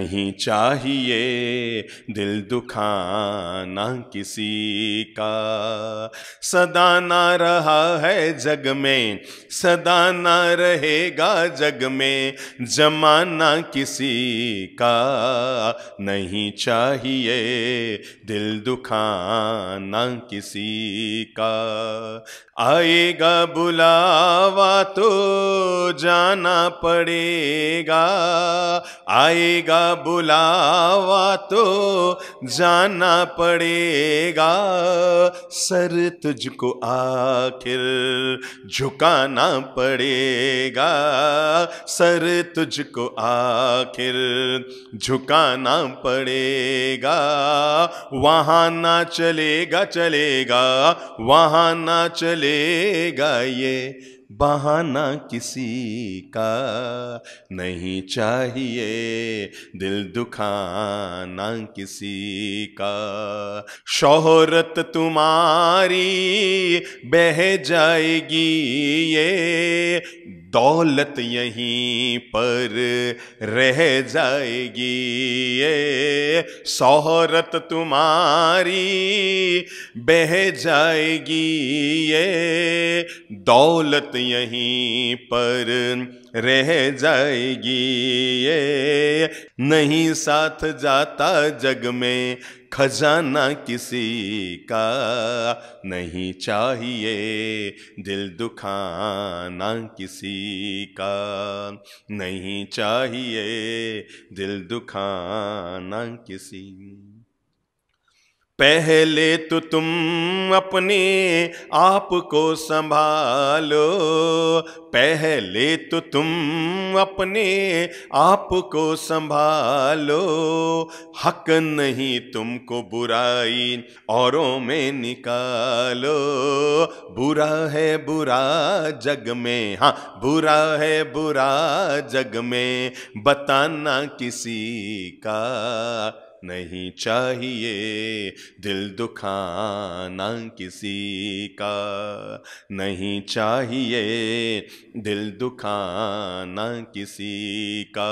नहीं चाहिए दिल दुखाना किसी का सदा ना रहा है जग में सदा ना रहेगा जग में जमाना किसी का नहीं चाहिए दिल दुखाना किसी का आएगा बुलावा तो जाना पड़ेगा आएगा बुलावा तो जाना पड़ेगा सर तुझको आखिर झुकाना पड़ेगा सर तुझको आखिर झुकाना पड़ेगा वहाँ ना चलेगा चलेगा वहाँ ना चलेगा ये बहाना किसी का नहीं चाहिए दिल दुखाना किसी का शोहरत तुम्हारी बह जाएगी ये दौलत यहीं पर रह जाएगी ये शोहरत तुम्हारी बह जाएगी ये दौलत यहीं पर रह जाएगी ये नहीं साथ जाता जग में खजाना किसी का नहीं चाहिए दिल दुखाना किसी का नहीं चाहिए दिल दुखाना किसी पहले तो तुम अपने आप को संभालो पहले तो तुम अपने आप को संभालो हक नहीं तुमको बुराई औरों में निकालो बुरा है बुरा जग में हाँ बुरा है बुरा जग में बताना किसी का नहीं चाहिए दिल दुखाना किसी का नहीं चाहिए दिल दुखाना किसी का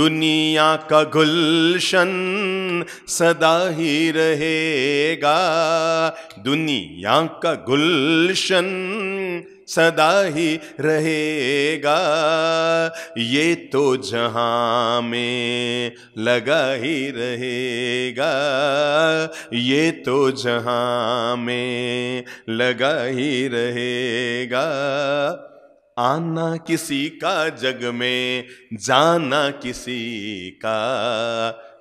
दुनिया का गुलशन सदा ही रहेगा दुनिया का गुलशन सदा ही रहेगा ये तो जहाँ में लगा ही रहेगा ये तो जहाँ में लगा ही रहेगा आना किसी का जग में जाना किसी का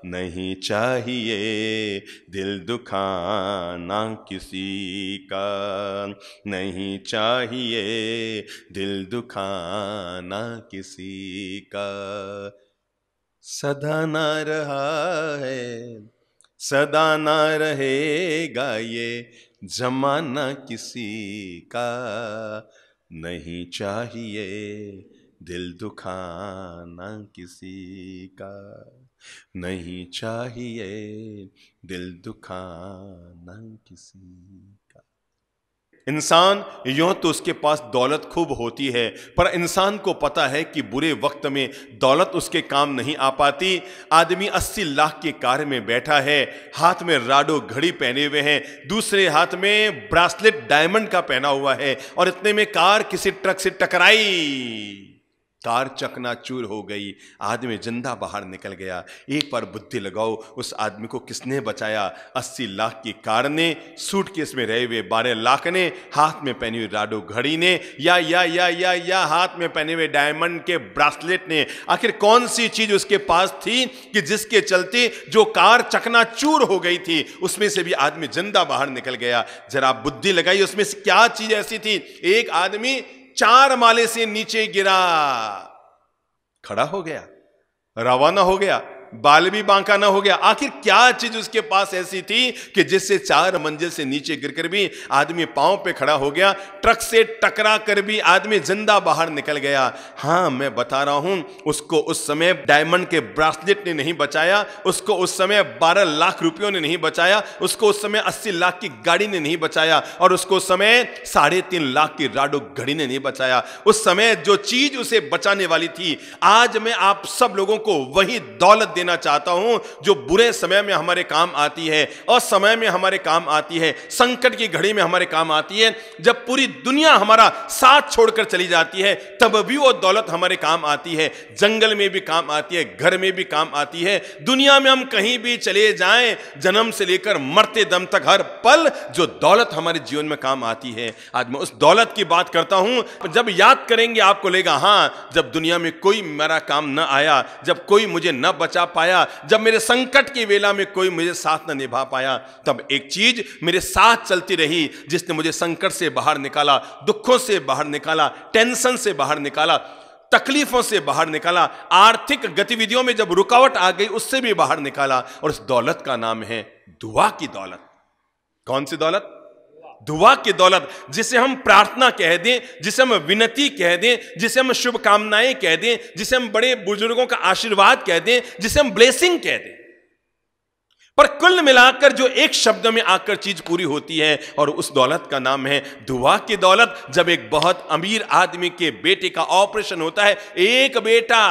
नहीं चाहिए दिल दुखाना किसी का नहीं चाहिए दिल दुखाना किसी का सदा ना रहा है सदा ना रहेगा ये जमाना किसी का नहीं चाहिए दिल दुखाना किसी का नहीं चाहिए दिल दुखाना किसी का इंसान यूं तो उसके पास दौलत खूब होती है पर इंसान को पता है कि बुरे वक्त में दौलत उसके काम नहीं आ पाती आदमी अस्सी लाख के कार में बैठा है हाथ में राडो घड़ी पहने हुए हैं दूसरे हाथ में ब्रासलेट डायमंड का पहना हुआ है और इतने में कार किसी ट्रक से टकराई कार चकनाचूर हो गई आदमी जिंदा बाहर निकल गया एक बार बुद्धि लगाओ उस आदमी को किसने बचाया अस्सी लाख की कार ने सूट केस में रहे हुए बारह लाख ने हाथ में पहनी हुई राडो घड़ी ने या या या या या हाथ में पहने हुए डायमंड के ब्रासलेट ने आखिर कौन सी चीज उसके पास थी कि जिसके चलते जो कार चकनाचूर हो गई थी उसमें से भी आदमी जिंदा बाहर निकल गया जरा बुद्धि लगाई उसमें से क्या चीज ऐसी थी एक आदमी चार माले से नीचे गिरा खड़ा हो गया रवाना हो गया बाल भी बांका ना हो गया आखिर क्या चीज उसके पास ऐसी थी कि जिससे चार मंजिल से नीचे गिरकर भी आदमी पांव पे खड़ा हो गया ट्रक से टकरा कर भी आदमी जिंदा बाहर निकल गया हाँ मैं बता रहा हूं उसको उस समय डायमंड के ब्रासलेट ने नहीं बचाया उसको उस समय बारह लाख रुपयों ने नहीं बचाया उसको उस समय अस्सी लाख की गाड़ी ने नहीं बचाया और उसको उस समय साढ़े तीन लाख की राडो घड़ी ने नहीं बचाया उस समय जो चीज उसे बचाने वाली थी आज मैं आप सब लोगों को वही दौलत देना चाहता हूं जो बुरे समय में हमारे काम आती है असमय में हमारे काम आती है संकट की घड़ी में हमारे काम आती है जब पूरी दुनिया हमारा साथ छोड़कर चली जाती है तब भी वो दौलत हमारे काम आती है जंगल में भी काम आती है घर में भी काम आती है दुनिया में हम कहीं भी चले जाए जन्म से लेकर मरते दम तक हर पल जो दौलत हमारे जीवन में काम आती है आज मैं उस दौलत की बात करता हूं जब याद करेंगे आपको लेगा हाँ जब दुनिया में कोई मेरा काम न आया जब कोई मुझे न बचा पाया जब मेरे संकट की वेला में कोई मुझे साथ न निभा पाया तब एक चीज मेरे साथ चलती रही जिसने मुझे संकट से बाहर निकाला दुखों से बाहर निकाला टेंशन से बाहर निकाला तकलीफों से बाहर निकाला आर्थिक गतिविधियों में जब रुकावट आ गई उससे भी बाहर निकाला और इस दौलत का नाम है दुआ की दौलत कौन सी दौलत दुआ की दौलत जिसे हम प्रार्थना कह दें जिसे हम विनती कह दें जिसे हम शुभकामनाएं कह दें जिसे हम बड़े बुजुर्गों का आशीर्वाद कह दें जिसे हम ब्लेसिंग कह दें पर कुल मिलाकर जो एक शब्द में आकर चीज पूरी होती है और उस दौलत का नाम है दुआ की दौलत जब एक बहुत अमीर आदमी के बेटे का ऑपरेशन होता है एक बेटा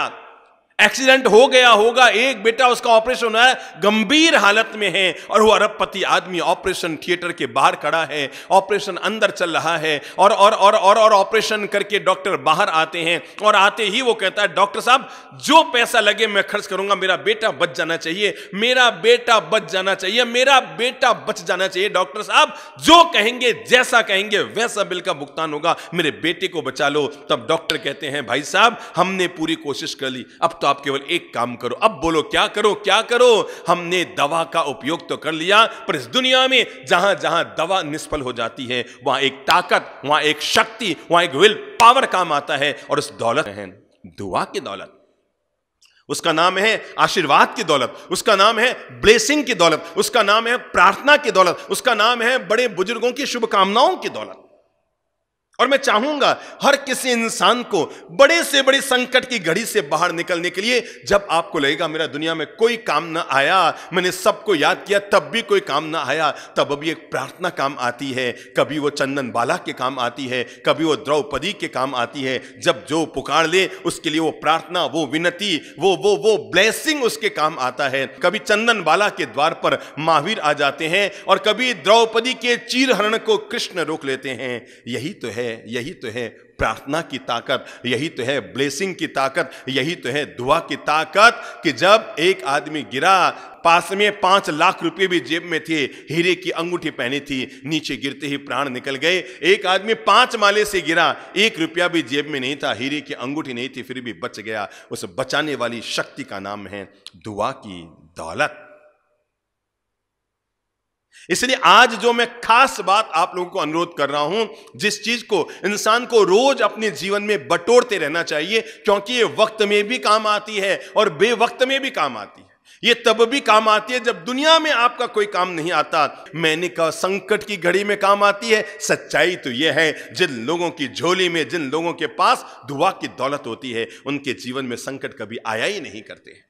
एक्सीडेंट हो गया होगा एक बेटा उसका ऑपरेशन होना है गंभीर हालत में है और वो अरबपति आदमी ऑपरेशन थिएटर के बाहर खड़ा है ऑपरेशन अंदर चल रहा है और और और और और ऑपरेशन करके डॉक्टर बाहर आते हैं और आते ही वो कहता है डॉक्टर साहब जो पैसा लगे मैं खर्च करूंगा मेरा बेटा बच जाना चाहिए मेरा बेटा बच जाना चाहिए मेरा बेटा बच जाना चाहिए डॉक्टर साहब जो कहेंगे जैसा कहेंगे वैसा बिल का भुगतान होगा मेरे बेटे को बचा लो तब डॉक्टर कहते हैं भाई साहब हमने पूरी कोशिश कर ली अब तो आप केवल एक काम करो अब बोलो क्या करो क्या करो हमने दवा का उपयोग तो कर लिया पर इस दुनिया में जहां जहां दवा निष्फल हो जाती है वहां एक ताकत वहां एक शक्ति वहां एक विल पावर काम आता है और उस दौलत है दुआ की दौलत उसका नाम है आशीर्वाद की दौलत उसका नाम है ब्लेसिंग की दौलत उसका नाम है प्रार्थना की दौलत उसका नाम है बड़े बुजुर्गों की शुभकामनाओं की दौलत और मैं चाहूंगा हर किसी इंसान को बड़े से बड़े संकट की घड़ी से बाहर निकलने के लिए जब आपको लगेगा मेरा दुनिया में कोई काम ना आया मैंने सबको याद किया तब भी कोई काम ना आया तब अभी एक प्रार्थना काम आती है कभी वो चंदन बाला के काम आती है कभी वो द्रौपदी के काम आती है जब जो पुकार ले उसके लिए वो प्रार्थना वो विनती वो वो वो ब्लेसिंग उसके काम आता है कभी चंदन बाला के द्वार पर महावीर आ जाते हैं और कभी द्रौपदी के चीरहरण को कृष्ण रोक लेते हैं यही तो है है यही तो है प्रार्थना की ताकत यही तो है ब्लेसिंग की ताकत यही तो है दुआ की ताकत कि जब एक आदमी गिरा पास में पांच लाख रुपए भी जेब में थे हीरे की अंगूठी पहनी थी नीचे गिरते ही प्राण निकल गए एक आदमी पांच माले से गिरा एक रुपया भी जेब में नहीं था हीरे की अंगूठी नहीं थी फिर भी बच गया उस बचाने वाली शक्ति का नाम है दुआ की दौलत इसलिए आज जो मैं खास बात आप लोगों को अनुरोध कर रहा हूं जिस चीज को इंसान को रोज अपने जीवन में बटोरते रहना चाहिए क्योंकि ये वक्त में भी काम आती है और बेवक्त में भी काम आती है ये तब भी काम आती है जब दुनिया में आपका कोई काम नहीं आता मैंने कहा संकट की घड़ी में काम आती है सच्चाई तो यह है जिन लोगों की झोली में जिन लोगों के पास दुआ की दौलत होती है उनके जीवन में संकट कभी आया ही नहीं करते हैं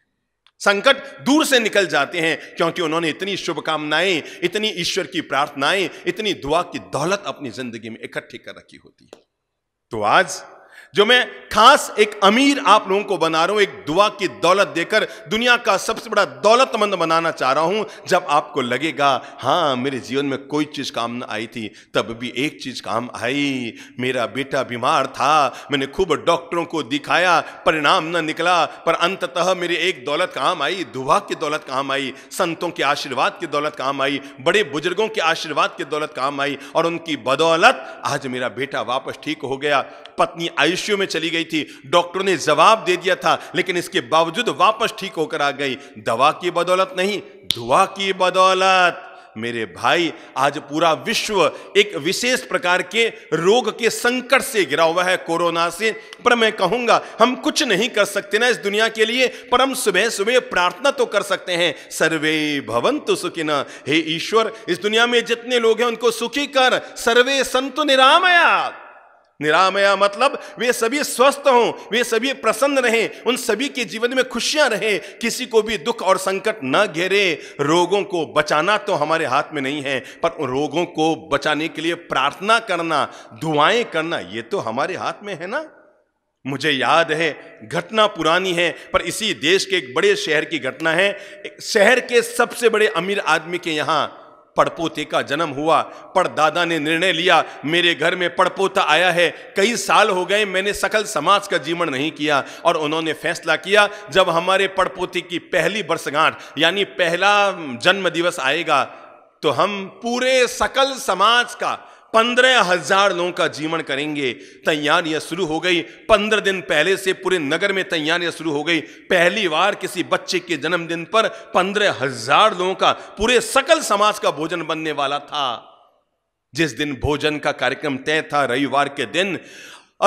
संकट दूर से निकल जाते हैं क्योंकि उन्होंने इतनी शुभकामनाएं इतनी ईश्वर की प्रार्थनाएं इतनी दुआ की दौलत अपनी जिंदगी में इकट्ठी कर रखी होती है तो आज जो मैं खास एक अमीर आप लोगों को बना रहा हूं एक दुआ की दौलत देकर दुनिया का सबसे बड़ा दौलतमंद बनाना चाह रहा हूं जब आपको लगेगा हां मेरे जीवन में कोई चीज़ काम न आई थी तब भी एक चीज़ काम आई मेरा बेटा बीमार था मैंने खूब डॉक्टरों को दिखाया परिणाम न निकला पर अंततः मेरी एक दौलत काम आई दुआ की दौलत काम आई संतों के आशीर्वाद की दौलत काम आई बड़े बुजुर्गों के आशीर्वाद की दौलत काम आई और उनकी बदौलत आज मेरा बेटा वापस ठीक हो गया पत्नी आयुष आईसीयू में चली गई थी डॉक्टरों ने जवाब दे दिया था लेकिन इसके बावजूद वापस ठीक होकर आ गई दवा की बदौलत नहीं दुआ की बदौलत मेरे भाई आज पूरा विश्व एक विशेष प्रकार के रोग के संकट से घिरा हुआ है कोरोना से पर मैं कहूंगा हम कुछ नहीं कर सकते ना इस दुनिया के लिए पर हम सुबह सुबह प्रार्थना तो कर सकते हैं सर्वे भवंतु सुखिना हे ईश्वर इस दुनिया में जितने लोग हैं उनको सुखी कर सर्वे संतु निरामया निरामया मतलब वे सभी स्वस्थ हों वे सभी प्रसन्न रहें उन सभी के जीवन में खुशियां रहें किसी को भी दुख और संकट न घेरे रोगों को बचाना तो हमारे हाथ में नहीं है पर उन रोगों को बचाने के लिए प्रार्थना करना दुआएं करना ये तो हमारे हाथ में है ना मुझे याद है घटना पुरानी है पर इसी देश के एक बड़े शहर की घटना है शहर के सबसे बड़े अमीर आदमी के यहाँ पड़पोते का जन्म हुआ पड़दादा ने निर्णय लिया मेरे घर में पड़पोता आया है कई साल हो गए मैंने सकल समाज का जीवन नहीं किया और उन्होंने फैसला किया जब हमारे पड़पोते की पहली वर्षगांठ यानी पहला जन्म दिवस आएगा तो हम पूरे सकल समाज का पंद्रह हजार लोगों का जीवन करेंगे तैयारियां शुरू हो गई पंद्रह दिन पहले से पूरे नगर में तैयारियां शुरू हो गई पहली बार किसी बच्चे के जन्मदिन पर पंद्रह हजार लोगों का पूरे सकल समाज का भोजन बनने वाला था जिस दिन भोजन का कार्यक्रम तय था रविवार के दिन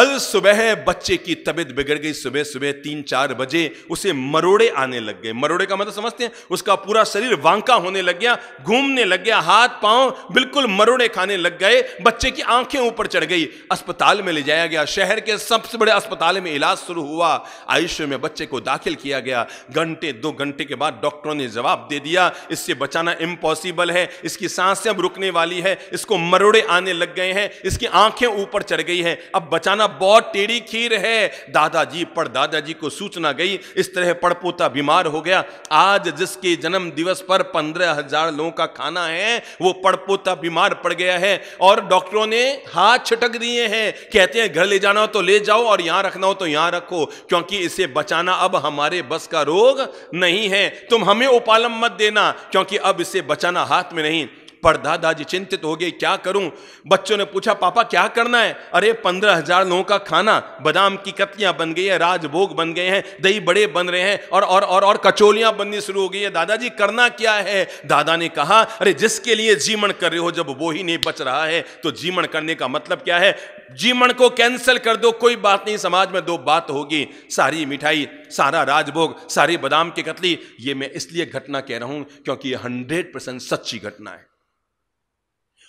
अल सुबह बच्चे की तबीयत बिगड़ गई सुबह सुबह तीन चार बजे उसे मरोड़े आने लग गए मरोड़े का मतलब समझते हैं उसका पूरा शरीर वांका होने लग गया घूमने लग गया हाथ पांव बिल्कुल मरोड़े खाने लग गए बच्चे की आंखें ऊपर चढ़ गई अस्पताल में ले जाया गया शहर के सबसे बड़े अस्पताल में इलाज शुरू हुआ आयुष्य में बच्चे को दाखिल किया गया घंटे दो घंटे के बाद डॉक्टरों ने जवाब दे दिया इससे बचाना इम्पॉसिबल है इसकी सांसें अब रुकने वाली है इसको मरोड़े आने लग गए हैं इसकी आंखें ऊपर चढ़ गई है अब बचाना जाना बहुत टेढ़ी खीर है दादाजी पर दादाजी को सूचना गई इस तरह पड़पोता बीमार हो गया आज जिसके जन्म दिवस पर पंद्रह हजार लोगों का खाना है वो पड़पोता बीमार पड़ गया है और डॉक्टरों ने हाथ छिटक दिए हैं कहते हैं घर ले जाना हो तो ले जाओ और यहां रखना हो तो यहां रखो क्योंकि इसे बचाना अब हमारे बस का रोग नहीं है तुम हमें उपालम मत देना क्योंकि अब इसे बचाना हाथ में नहीं पर जी चिंतित हो गए क्या करूं बच्चों ने पूछा पापा क्या करना है अरे पंद्रह हजार लोगों का खाना बादाम की कतियां बन गई है राजभोग बन गए हैं दही बड़े बन रहे हैं और और और और कचोलियां बननी शुरू हो गई है दादाजी करना क्या है दादा ने कहा अरे जिसके लिए जीवन कर रहे हो जब वो ही नहीं बच रहा है तो जीवन करने का मतलब क्या है जीवन को कैंसिल कर दो कोई बात नहीं समाज में दो बात होगी सारी मिठाई सारा राजभोग सारी बादाम की कतली ये मैं इसलिए घटना कह रहा हूं क्योंकि ये हंड्रेड परसेंट सच्ची घटना है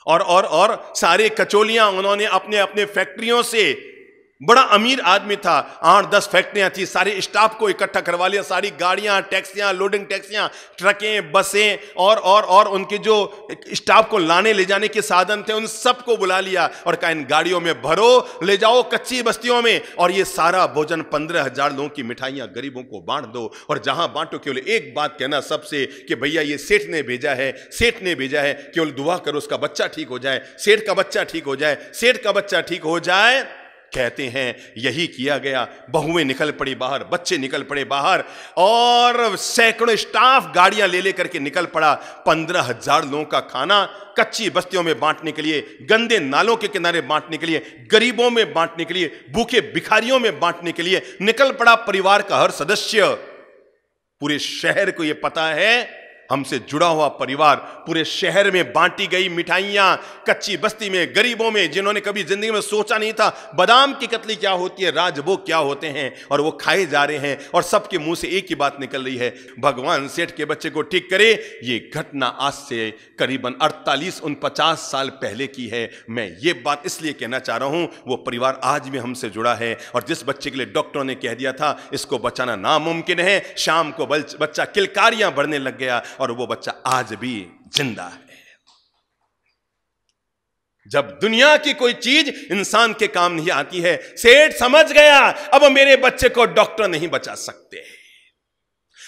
और और और सारे कचोलियां उन्होंने अपने अपने फैक्ट्रियों से बड़ा अमीर आदमी था आठ दस फैक्ट्रियां थी सारे स्टाफ को इकट्ठा करवा लिया सारी गाड़ियां टैक्सियां लोडिंग टैक्सियां ट्रकें बसें और और और उनके जो स्टाफ को लाने ले जाने के साधन थे उन सबको बुला लिया और कहा इन गाड़ियों में भरो ले जाओ कच्ची बस्तियों में और ये सारा भोजन पंद्रह हजार लोगों की मिठाइयां गरीबों को बांट दो और जहां बांटो केवल एक बात कहना सबसे कि भैया ये सेठ ने भेजा है सेठ ने भेजा है केवल दुआ करो उसका बच्चा ठीक हो जाए सेठ का बच्चा ठीक हो जाए सेठ का बच्चा ठीक हो जाए कहते हैं यही किया गया बहुएं निकल पड़ी बाहर बच्चे निकल पड़े बाहर और सैकड़ों स्टाफ गाड़ियां ले लेकर के निकल पड़ा पंद्रह हजार लोगों का खाना कच्ची बस्तियों में बांटने के लिए गंदे नालों के किनारे बांटने के लिए गरीबों में बांटने के लिए भूखे भिखारियों में बांटने के लिए निकल पड़ा परिवार का हर सदस्य पूरे शहर को यह पता है हमसे जुड़ा हुआ परिवार पूरे शहर में बांटी गई मिठाइयाँ कच्ची बस्ती में गरीबों में जिन्होंने कभी ज़िंदगी में सोचा नहीं था बादाम की कतली क्या होती है राजभोग क्या होते हैं और वो खाए जा रहे हैं और सबके मुंह से एक ही बात निकल रही है भगवान सेठ के बच्चे को ठीक करे ये घटना आज से करीबन अड़तालीस उन पचास साल पहले की है मैं ये बात इसलिए कहना चाह रहा हूँ वो परिवार आज भी हमसे जुड़ा है और जिस बच्चे के लिए डॉक्टरों ने कह दिया था इसको बचाना नामुमकिन है शाम को बच्चा किलकारियां बढ़ने लग गया और और वो बच्चा आज भी जिंदा है जब दुनिया की कोई चीज इंसान के काम नहीं आती है सेठ समझ गया अब मेरे बच्चे को डॉक्टर नहीं बचा सकते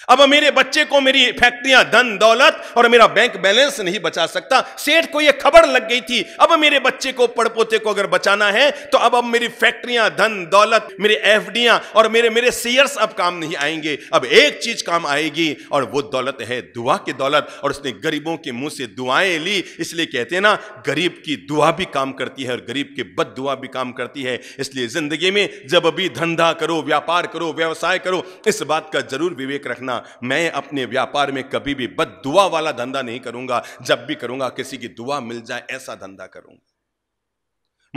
अब मेरे बच्चे को मेरी फैक्ट्रियां धन दौलत और मेरा बैंक बैलेंस नहीं बचा सकता सेठ को यह खबर लग गई थी अब मेरे बच्चे को पड़पोते को अगर बचाना है तो अब अब मेरी फैक्ट्रियां धन दौलत मेरे एफडियां और मेरे मेरे शेयर्स अब काम नहीं आएंगे अब एक चीज काम आएगी और वो दौलत है दुआ की दौलत और उसने गरीबों के मुंह से दुआएं ली इसलिए कहते हैं ना गरीब की दुआ भी काम करती है और गरीब की बद दुआ भी काम करती है इसलिए जिंदगी में जब भी धंधा करो व्यापार करो व्यवसाय करो इस बात का जरूर विवेक रखना मैं अपने व्यापार में कभी भी बद दुआ वाला धंधा नहीं करूंगा जब भी करूंगा किसी की दुआ मिल जाए ऐसा धंधा करूंगा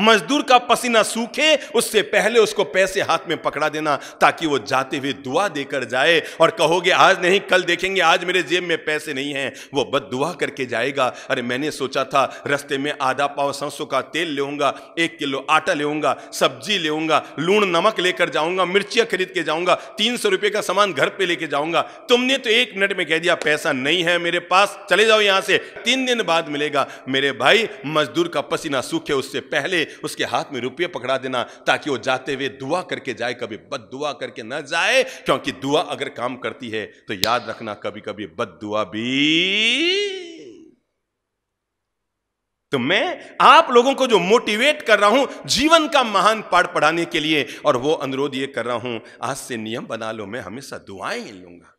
मजदूर का पसीना सूखे उससे पहले उसको पैसे हाथ में पकड़ा देना ताकि वो जाते हुए दुआ देकर जाए और कहोगे आज नहीं कल देखेंगे आज मेरे जेब में पैसे नहीं हैं वो बद दुआ करके जाएगा अरे मैंने सोचा था रस्ते में आधा पाव सरसों का तेल लेऊंगा एक किलो आटा लेऊंगा सब्जी लेऊंगा लूण नमक लेकर जाऊंगा मिर्चियाँ खरीद के जाऊंगा तीन सौ रुपये का सामान घर पर लेके जाऊंगा तुमने तो एक मिनट में कह दिया पैसा नहीं है मेरे पास चले जाओ यहाँ से तीन दिन बाद मिलेगा मेरे भाई मजदूर का पसीना सूखे उससे पहले उसके हाथ में रुपये पकड़ा देना ताकि वो जाते हुए दुआ करके जाए कभी बद दुआ करके ना जाए क्योंकि दुआ अगर काम करती है तो याद रखना कभी कभी बद दुआ भी तो मैं आप लोगों को जो मोटिवेट कर रहा हूं जीवन का महान पाठ पढ़ाने के लिए और वो अनुरोध ये कर रहा हूं आज से नियम बना लो मैं हमेशा दुआएं लूंगा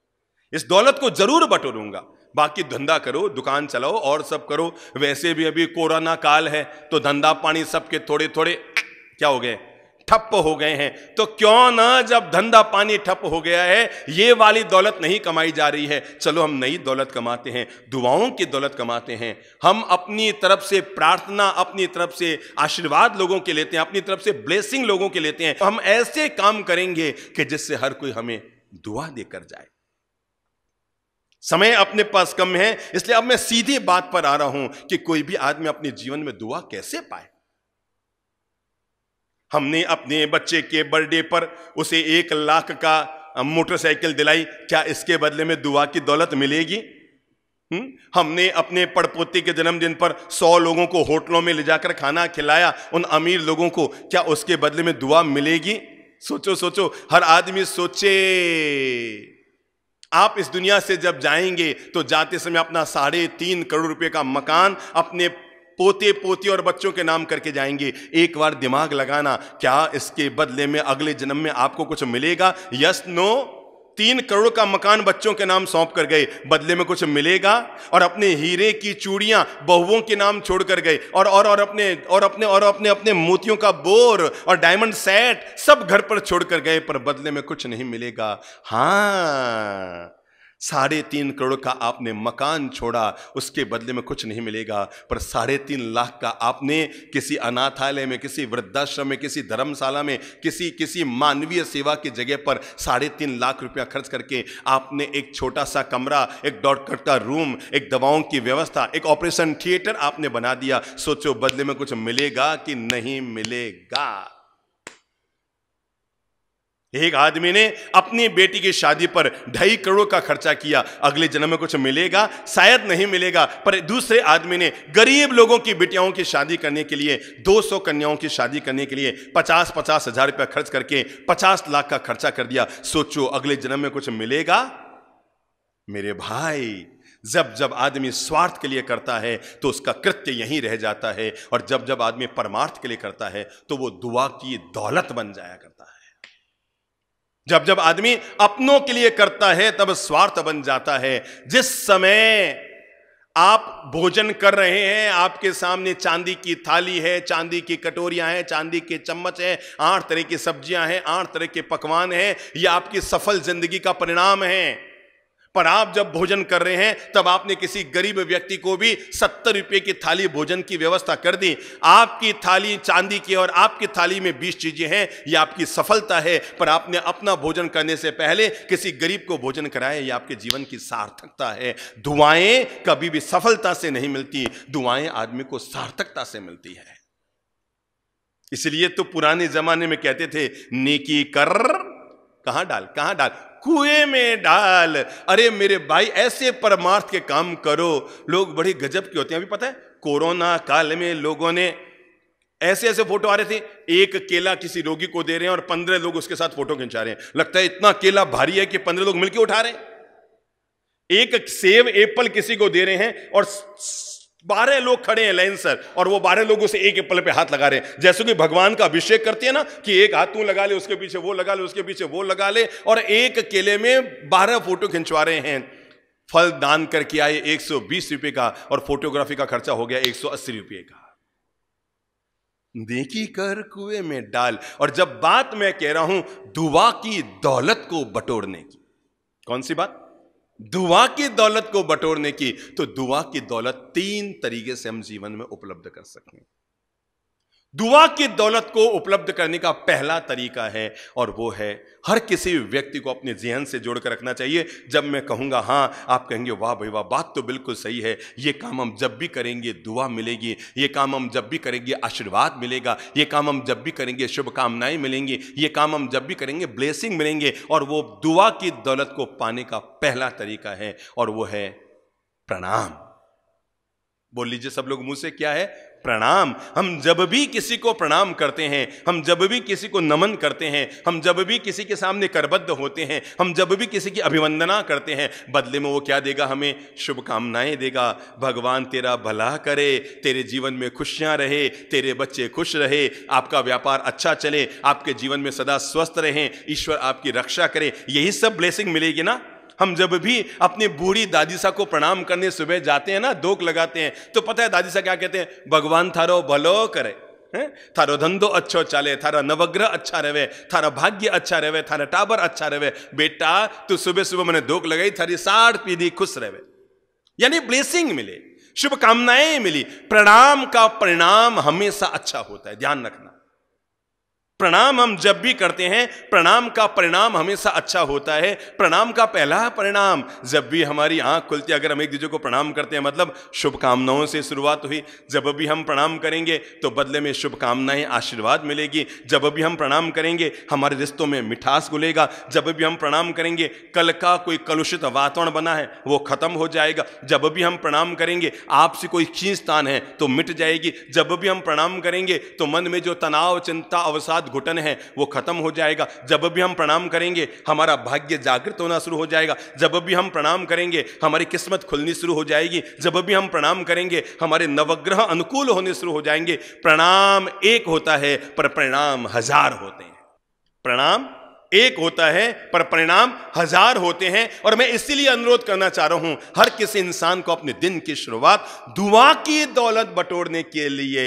इस दौलत को जरूर बटोरूंगा बाकी धंधा करो दुकान चलाओ और सब करो वैसे भी अभी कोरोना काल है तो धंधा पानी सबके थोड़े थोड़े क्या हो गए ठप हो गए हैं तो क्यों ना जब धंधा पानी ठप हो गया है ये वाली दौलत नहीं कमाई जा रही है चलो हम नई दौलत कमाते हैं दुआओं की दौलत कमाते हैं हम अपनी तरफ से प्रार्थना अपनी तरफ से आशीर्वाद लोगों के लेते हैं अपनी तरफ से ब्लेसिंग लोगों के लेते हैं तो हम ऐसे काम करेंगे कि जिससे हर कोई हमें दुआ देकर जाए समय अपने पास कम है इसलिए अब मैं सीधे बात पर आ रहा हूं कि कोई भी आदमी अपने जीवन में दुआ कैसे पाए हमने अपने बच्चे के बर्थडे पर उसे एक लाख का मोटरसाइकिल दिलाई क्या इसके बदले में दुआ की दौलत मिलेगी हुँ? हमने अपने पड़पोते के जन्मदिन पर सौ लोगों को होटलों में ले जाकर खाना खिलाया उन अमीर लोगों को क्या उसके बदले में दुआ मिलेगी सोचो सोचो हर आदमी सोचे आप इस दुनिया से जब जाएंगे तो जाते समय अपना साढ़े तीन करोड़ रुपए का मकान अपने पोते पोती और बच्चों के नाम करके जाएंगे एक बार दिमाग लगाना क्या इसके बदले में अगले जन्म में आपको कुछ मिलेगा यस नो तीन करोड़ का मकान बच्चों के नाम सौंप कर गए बदले में कुछ मिलेगा और अपने हीरे की चूड़ियां बहुओं के नाम छोड़ कर गए और और और अपने और अपने और अपने अपने मोतियों का बोर और डायमंड सेट सब घर पर छोड़ कर गए पर बदले में कुछ नहीं मिलेगा हाँ साढ़े तीन करोड़ का आपने मकान छोड़ा उसके बदले में कुछ नहीं मिलेगा पर साढ़े तीन लाख का आपने किसी अनाथालय में किसी वृद्धाश्रम में किसी धर्मशाला में किसी किसी मानवीय सेवा की जगह पर साढ़े तीन लाख रुपया खर्च करके आपने एक छोटा सा कमरा एक डॉट कट का रूम एक दवाओं की व्यवस्था एक ऑपरेशन थिएटर आपने बना दिया सोचो बदले में कुछ मिलेगा कि नहीं मिलेगा एक आदमी ने अपनी बेटी की शादी पर ढाई करोड़ का खर्चा किया अगले जन्म में कुछ मिलेगा शायद नहीं मिलेगा पर दूसरे आदमी ने गरीब लोगों की बेटियाओं की शादी करने के लिए 200 कन्याओं की शादी करने के लिए 50 पचास हजार रुपया खर्च करके 50 लाख का खर्चा कर दिया सोचो अगले जन्म में कुछ मिलेगा मेरे भाई जब जब आदमी स्वार्थ के लिए करता है तो उसका कृत्य यहीं रह जाता है और जब जब आदमी परमार्थ के लिए करता है तो वो दुआ की दौलत बन जाया करता जब जब आदमी अपनों के लिए करता है तब स्वार्थ बन जाता है जिस समय आप भोजन कर रहे हैं आपके सामने चांदी की थाली है चांदी की कटोरियां हैं चांदी के चम्मच हैं आठ तरह की सब्जियां हैं आठ तरह के पकवान हैं यह आपकी सफल जिंदगी का परिणाम है पर आप जब भोजन कर रहे हैं तब आपने किसी गरीब व्यक्ति को भी सत्तर रुपये की थाली भोजन की व्यवस्था कर दी आपकी थाली चांदी की और आपकी थाली में बीस चीज़ें हैं ये आपकी सफलता है पर आपने अपना भोजन करने से पहले किसी गरीब को भोजन कराया ये आपके जीवन की सार्थकता है दुआएं कभी भी सफलता से नहीं मिलती दुआएं आदमी को सार्थकता से मिलती है इसलिए तो पुराने जमाने में कहते थे नेकी कर कहाँ डाल कहाँ डाल कुएं में डाल अरे मेरे भाई ऐसे परमार्थ के काम करो लोग बड़े गजब के होते हैं अभी पता है कोरोना काल में लोगों ने ऐसे ऐसे फोटो आ रहे थे एक केला किसी रोगी को दे रहे हैं और पंद्रह लोग उसके साथ फोटो खिंचा रहे हैं लगता है इतना केला भारी है कि पंद्रह लोग मिलकर उठा रहे हैं एक सेब एप्पल किसी को दे रहे हैं और बारह लोग खड़े हैं लाइन सर और वो बारह लोगों से एक एप्पल पे हाथ लगा रहे हैं जैसे कि भगवान का अभिषेक करते हैं ना कि एक हाथ तू लगा ले उसके पीछे वो लगा ले उसके पीछे वो लगा ले और एक केले में बारह फोटो खिंचवा रहे हैं फल दान करके आए एक सौ बीस का और फोटोग्राफी का खर्चा हो गया एक सौ अस्सी का देखी कर कुएं में डाल और जब बात मैं कह रहा हूं दुआ की दौलत को बटोरने की कौन सी बात दुआ की दौलत को बटोरने की तो दुआ की दौलत तीन तरीके से हम जीवन में उपलब्ध कर सकें दुआ की दौलत को उपलब्ध करने का पहला तरीका है और वो है हर किसी व्यक्ति को अपने जहन से जोड़कर रखना चाहिए जब मैं कहूँगा हाँ आप कहेंगे वाह भाई वाह बात तो बिल्कुल सही है ये काम हम जब भी करेंगे दुआ मिलेगी ये काम हम जब भी करेंगे आशीर्वाद मिलेगा ये काम हम जब भी करेंगे शुभकामनाएं मिलेंगी ये काम हम जब भी करेंगे ब्लेसिंग मिलेंगे और वो दुआ की दौलत को पाने का पहला तरीका है और वो है प्रणाम बोल लीजिए सब लोग मुंह से क्या है प्रणाम हम जब भी किसी को प्रणाम करते हैं हम जब भी किसी को नमन करते हैं हम जब भी किसी के सामने करबद्ध होते हैं हम जब भी किसी की अभिवंदना करते हैं बदले में वो क्या देगा हमें शुभकामनाएं देगा भगवान तेरा भला करे तेरे जीवन में खुशियाँ रहे तेरे बच्चे खुश रहे आपका व्यापार अच्छा चले आपके जीवन में सदा स्वस्थ रहें ईश्वर आपकी रक्षा करे यही सब ब्लेसिंग मिलेगी ना हम जब भी अपनी बूढ़ी सा को प्रणाम करने सुबह जाते हैं ना दोक लगाते हैं तो पता है दादी सा क्या कहते हैं भगवान थारो भलो करे थारो धंधो अच्छो चाले थारा नवग्रह अच्छा रहे थारा भाग्य अच्छा रहे थारा टाबर अच्छा रहे बेटा तू सुबह सुबह मैंने धोख लगाई थारी साठ पीढ़ी खुश रहे यानी ब्लेसिंग मिले शुभकामनाएं मिली प्रणाम का परिणाम हमेशा अच्छा होता है ध्यान रखना प्रणाम हम जब भी करते हैं प्रणाम का परिणाम हमेशा अच्छा होता है प्रणाम का पहला परिणाम जब भी हमारी आंख खुलती है अगर हम एक दूसरे को प्रणाम करते हैं मतलब शुभकामनाओं से शुरुआत हुई जब भी हम प्रणाम करेंगे तो बदले में शुभकामनाएं आशीर्वाद मिलेगी जब भी हम प्रणाम करेंगे हमारे रिश्तों में मिठास घुलेगा जब भी हम प्रणाम करेंगे कल का कोई कलुषित वातावरण बना है वो खत्म हो जाएगा जब भी हम प्रणाम करेंगे आपसे कोई खींचतान है तो मिट जाएगी जब भी हम प्रणाम करेंगे तो मन में जो तनाव चिंता अवसाद घुटन है वो खत्म हो जाएगा जब भी हम प्रणाम करेंगे हमारा भाग्य जागृत होना शुरू हो जाएगा जब भी हम प्रणाम करेंगे हमारी किस्मत खुलनी शुरू हो जाएगी जब भी हम प्रणाम करेंगे हमारे नवग्रह अनुकूल होने शुरू हो जाएंगे प्रणाम एक होता है पर प्रणाम हजार होते हैं प्रणाम एक होता है पर परिणाम हजार होते हैं और मैं इसीलिए अनुरोध करना चाह रहा हूं हर किसी इंसान को अपने दिन की शुरुआत दुआ की दौलत बटोरने के लिए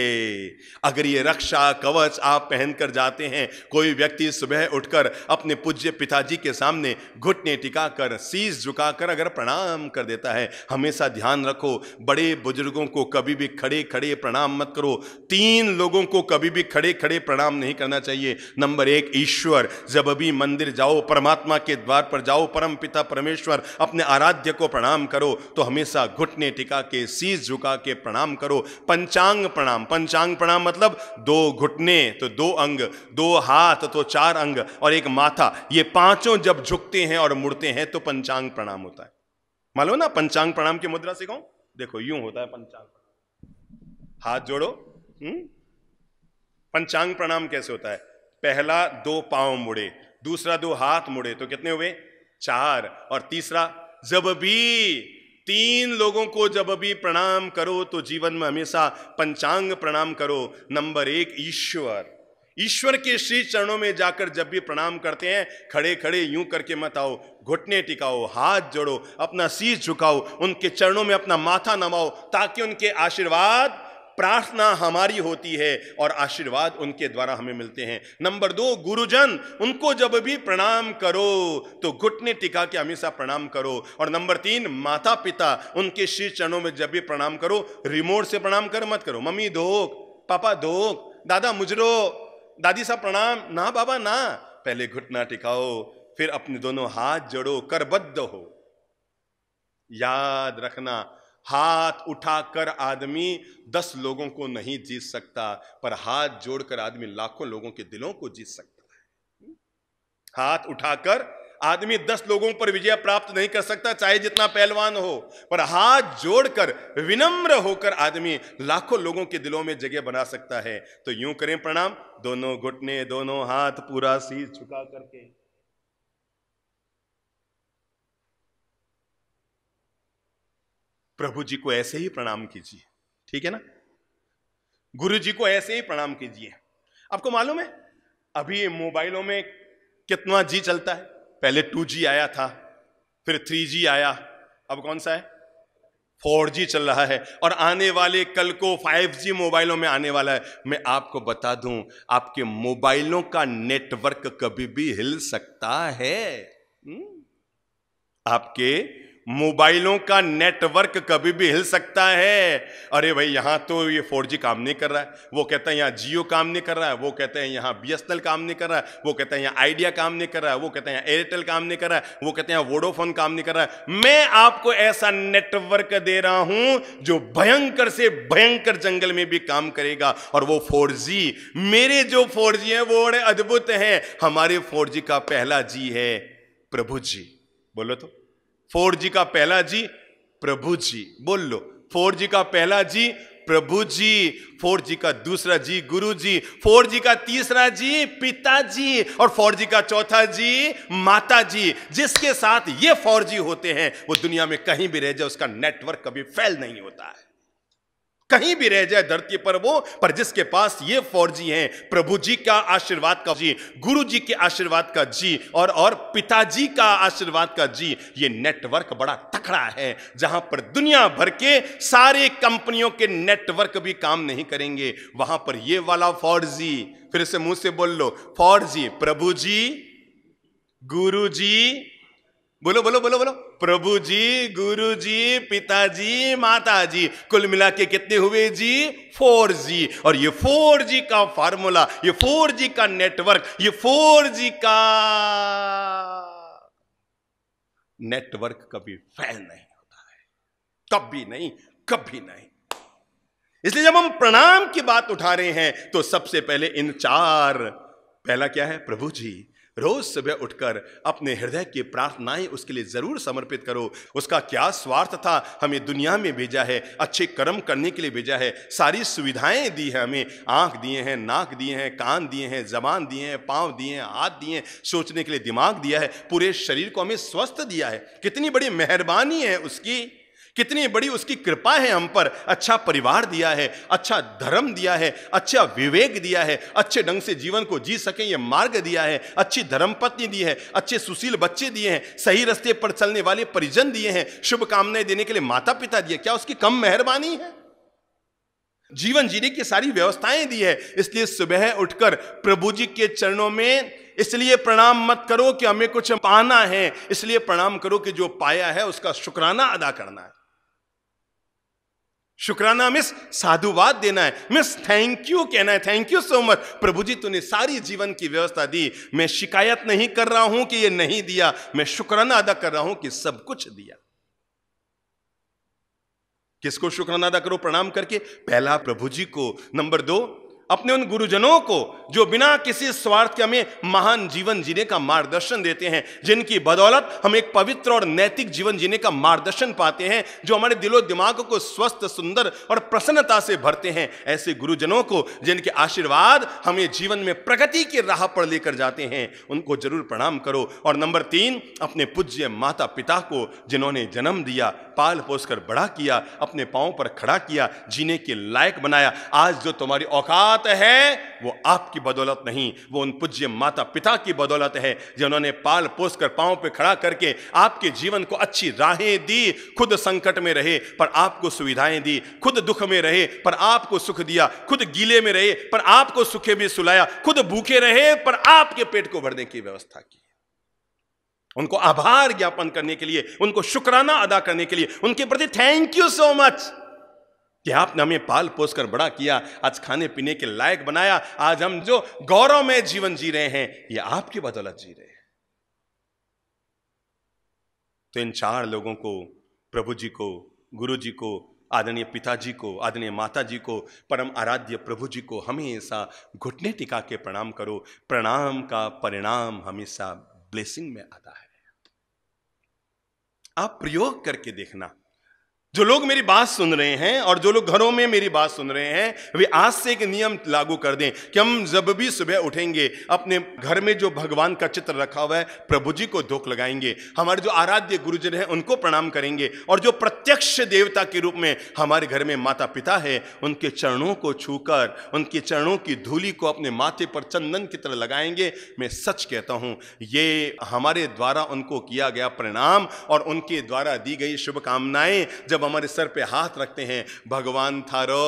अगर ये रक्षा कवच आप पहनकर जाते हैं कोई व्यक्ति सुबह उठकर अपने पूज्य पिताजी के सामने घुटने टिकाकर झुका झुकाकर अगर प्रणाम कर देता है हमेशा ध्यान रखो बड़े बुजुर्गों को कभी भी खड़े खड़े प्रणाम मत करो तीन लोगों को कभी भी खड़े खड़े प्रणाम नहीं करना चाहिए नंबर एक ईश्वर जब भी मंदिर जाओ परमात्मा के द्वार पर जाओ परम पिता परमेश्वर अपने आराध्य को प्रणाम करो तो हमेशा घुटने टिका के सीस झुका के प्रणाम करो पंचांग प्रणाम पंचांग प्रणाम मतलब दो घुटने तो दो अंग दो हाथ तो चार अंग और एक माथा ये पांचों जब झुकते हैं और मुड़ते हैं तो पंचांग प्रणाम होता है मालूम ना पंचांग प्रणाम की मुद्रा सिखाओ देखो यूं होता है पंचांग हाथ जोड़ो हुँ? हम्म? पंचांग प्रणाम कैसे होता है पहला दो पांव मुड़े दूसरा दो हाथ मुड़े तो कितने हुए चार और तीसरा जब भी तीन लोगों को जब भी प्रणाम करो तो जीवन में हमेशा पंचांग प्रणाम करो नंबर एक ईश्वर ईश्वर के श्री चरणों में जाकर जब भी प्रणाम करते हैं खड़े खड़े यूं करके मत आओ घुटने टिकाओ हाथ जोड़ो अपना शीश झुकाओ उनके चरणों में अपना माथा नमाओ ताकि उनके आशीर्वाद प्रार्थना हमारी होती है और आशीर्वाद उनके द्वारा हमें मिलते हैं नंबर दो गुरुजन उनको जब भी प्रणाम करो तो घुटने टिका के हमेशा प्रणाम करो और नंबर तीन माता पिता उनके श्री चरणों में जब भी प्रणाम करो रिमोट से प्रणाम कर मत करो मम्मी धोक पापा धोक दादा मुजरो दादी साहब प्रणाम ना बाबा ना पहले घुटना टिकाओ फिर अपने दोनों हाथ जोड़ो करबद्ध हो याद रखना हाथ उठाकर आदमी दस लोगों को नहीं जीत सकता पर हाथ जोड़कर आदमी लाखों लोगों के दिलों को जीत सकता है हाथ उठाकर आदमी दस लोगों पर विजय प्राप्त नहीं कर सकता चाहे जितना पहलवान हो पर हाथ जोड़कर विनम्र होकर आदमी लाखों लोगों के दिलों में जगह बना सकता है तो यूं करें प्रणाम दोनों घुटने दोनों हाथ पूरा शीश झुका करके प्रभु जी को ऐसे ही प्रणाम कीजिए ठीक है ना गुरु जी को ऐसे ही प्रणाम कीजिए आपको मालूम है अभी मोबाइलों में कितना जी चलता है पहले टू जी आया था फिर थ्री जी आया अब कौन सा है फोर जी चल रहा है और आने वाले कल को फाइव जी मोबाइलों में आने वाला है मैं आपको बता दूं आपके मोबाइलों का नेटवर्क कभी भी हिल सकता है हुँ? हम्म? आपके मोबाइलों का नेटवर्क कभी भी हिल सकता है अरे भाई यहाँ तो ये फोर जी काम नहीं कर रहा है वो कहते हैं यहाँ जियो काम नहीं कर रहा है वो कहते हैं यहाँ बी एस एल काम नहीं कर रहा है वो कहते हैं यहाँ आइडिया काम नहीं कर रहा है वो कहते हैं यहाँ एयरटेल काम नहीं कर रहा है वो कहते हैं वोडोफोन काम नहीं कर रहा है मैं आपको ऐसा नेटवर्क दे रहा हूँ जो भयंकर से भयंकर जंगल में भी काम करेगा और वो फोर मेरे जो फोर है वो बड़े अद्भुत है हमारे फोर का पहला जी है प्रभु जी बोलो तो फोर जी का पहला जी प्रभु जी बोल लो फोर जी का पहला जी प्रभु जी फोर जी का दूसरा जी गुरु जी फोर जी का तीसरा जी पिताजी और फोर जी का चौथा जी माता जी जिसके साथ ये फोर जी होते हैं वो दुनिया में कहीं भी रह जाए उसका नेटवर्क कभी फैल नहीं होता है कहीं भी रह जाए धरती पर वो पर जिसके पास ये जी हैं प्रभु जी का आशीर्वाद का जी गुरु जी के आशीर्वाद का जी और और पिताजी का आशीर्वाद का जी ये नेटवर्क बड़ा तकड़ा है जहां पर दुनिया भर के सारे कंपनियों के नेटवर्क भी काम नहीं करेंगे वहां पर ये वाला जी फिर से मुंह से बोल लो जी प्रभु जी गुरु जी बोलो बोलो बोलो बोलो प्रभु जी गुरु जी पिताजी माता जी कुल मिला के कितने हुए जी फोर जी और ये फोर जी का फार्मूला ये फोर जी का नेटवर्क ये फोर जी का नेटवर्क कभी फैल नहीं होता है कभी नहीं कभी नहीं इसलिए जब हम प्रणाम की बात उठा रहे हैं तो सबसे पहले इन चार पहला क्या है प्रभु जी रोज सुबह उठकर अपने हृदय की प्रार्थनाएं उसके लिए जरूर समर्पित करो उसका क्या स्वार्थ था हमें दुनिया में भेजा है अच्छे कर्म करने के लिए भेजा है सारी सुविधाएं दी है हमें आंख दिए हैं नाक दिए हैं कान दिए हैं जबान दिए हैं पाँव दिए हैं हाथ दिए हैं सोचने के लिए दिमाग दिया है पूरे शरीर को हमें स्वस्थ दिया है कितनी बड़ी मेहरबानी है उसकी कितनी बड़ी उसकी कृपा है हम पर अच्छा परिवार दिया है अच्छा धर्म दिया है अच्छा विवेक दिया है अच्छे ढंग से जीवन को जी सकें यह मार्ग दिया है अच्छी धर्मपत्नी दी है अच्छे सुशील बच्चे दिए हैं सही रास्ते पर चलने वाले परिजन दिए हैं शुभकामनाएं देने के लिए माता पिता दिए क्या उसकी कम मेहरबानी है जीवन जीने की सारी व्यवस्थाएं दी है इसलिए सुबह उठकर प्रभु जी के चरणों में इसलिए प्रणाम मत करो कि हमें कुछ पाना है इसलिए प्रणाम करो कि जो पाया है उसका शुक्राना अदा करना है शुक्राना मिस साधुवाद देना है मिस थैंक यू कहना है थैंक यू सो मच प्रभु जी तूने सारी जीवन की व्यवस्था दी मैं शिकायत नहीं कर रहा हूं कि ये नहीं दिया मैं शुक्राना अदा कर रहा हूं कि सब कुछ दिया किसको शुक्राना अदा करो प्रणाम करके पहला प्रभु जी को नंबर दो अपने उन गुरुजनों को जो बिना किसी स्वार्थ के हमें महान जीवन जीने का मार्गदर्शन देते हैं जिनकी बदौलत हम एक पवित्र और नैतिक जीवन जीने का मार्गदर्शन पाते हैं जो हमारे दिलो दिमाग को स्वस्थ सुंदर और प्रसन्नता से भरते हैं ऐसे गुरुजनों को जिनके आशीर्वाद हमें जीवन में प्रगति की राह पर लेकर जाते हैं उनको जरूर प्रणाम करो और नंबर तीन अपने पूज्य माता पिता को जिन्होंने जन्म दिया पाल पोस कर बड़ा किया अपने पाँव पर खड़ा किया जीने के लायक बनाया आज जो तुम्हारी औकात है वो आपकी बदौलत नहीं वो उन पूज्य माता पिता की बदौलत है जिन्होंने पाल पोस कर पाँव पर खड़ा करके आपके जीवन को अच्छी राहें दी खुद संकट में रहे पर आपको सुविधाएं दी खुद दुख में रहे पर आपको सुख दिया खुद गीले में रहे पर आपको सुखे में सुलाया खुद भूखे रहे पर आपके पेट को भरने की व्यवस्था की उनको आभार ज्ञापन करने के लिए उनको शुक्राना अदा करने के लिए उनके प्रति थैंक यू सो मच कि आपने हमें पाल पोस कर बड़ा किया आज खाने पीने के लायक बनाया आज हम जो गौरव में जीवन जी रहे हैं ये आपकी बदौलत जी रहे हैं तो इन चार लोगों को प्रभु जी को गुरु जी को आदरणीय पिताजी को आदरणीय माता जी को परम आराध्य प्रभु जी को हमेशा घुटने टिका के प्रणाम करो प्रणाम का परिणाम हमेशा ब्लेसिंग में आता है आप प्रयोग करके देखना जो लोग मेरी बात सुन रहे हैं और जो लोग घरों में मेरी बात सुन रहे हैं वे आज से एक नियम लागू कर दें कि हम जब भी सुबह उठेंगे अपने घर में जो भगवान का चित्र रखा हुआ है प्रभु जी को धोख लगाएंगे हमारे जो आराध्य गुरुजन हैं उनको प्रणाम करेंगे और जो प्रत्यक्ष देवता के रूप में हमारे घर में माता पिता है उनके चरणों को छूकर उनके चरणों की धूली को अपने माथे पर चंदन की तरह लगाएंगे मैं सच कहता हूँ ये हमारे द्वारा उनको किया गया प्रणाम और उनके द्वारा दी गई शुभकामनाएं जब हमारे सर पे हाथ रखते हैं भगवान थारो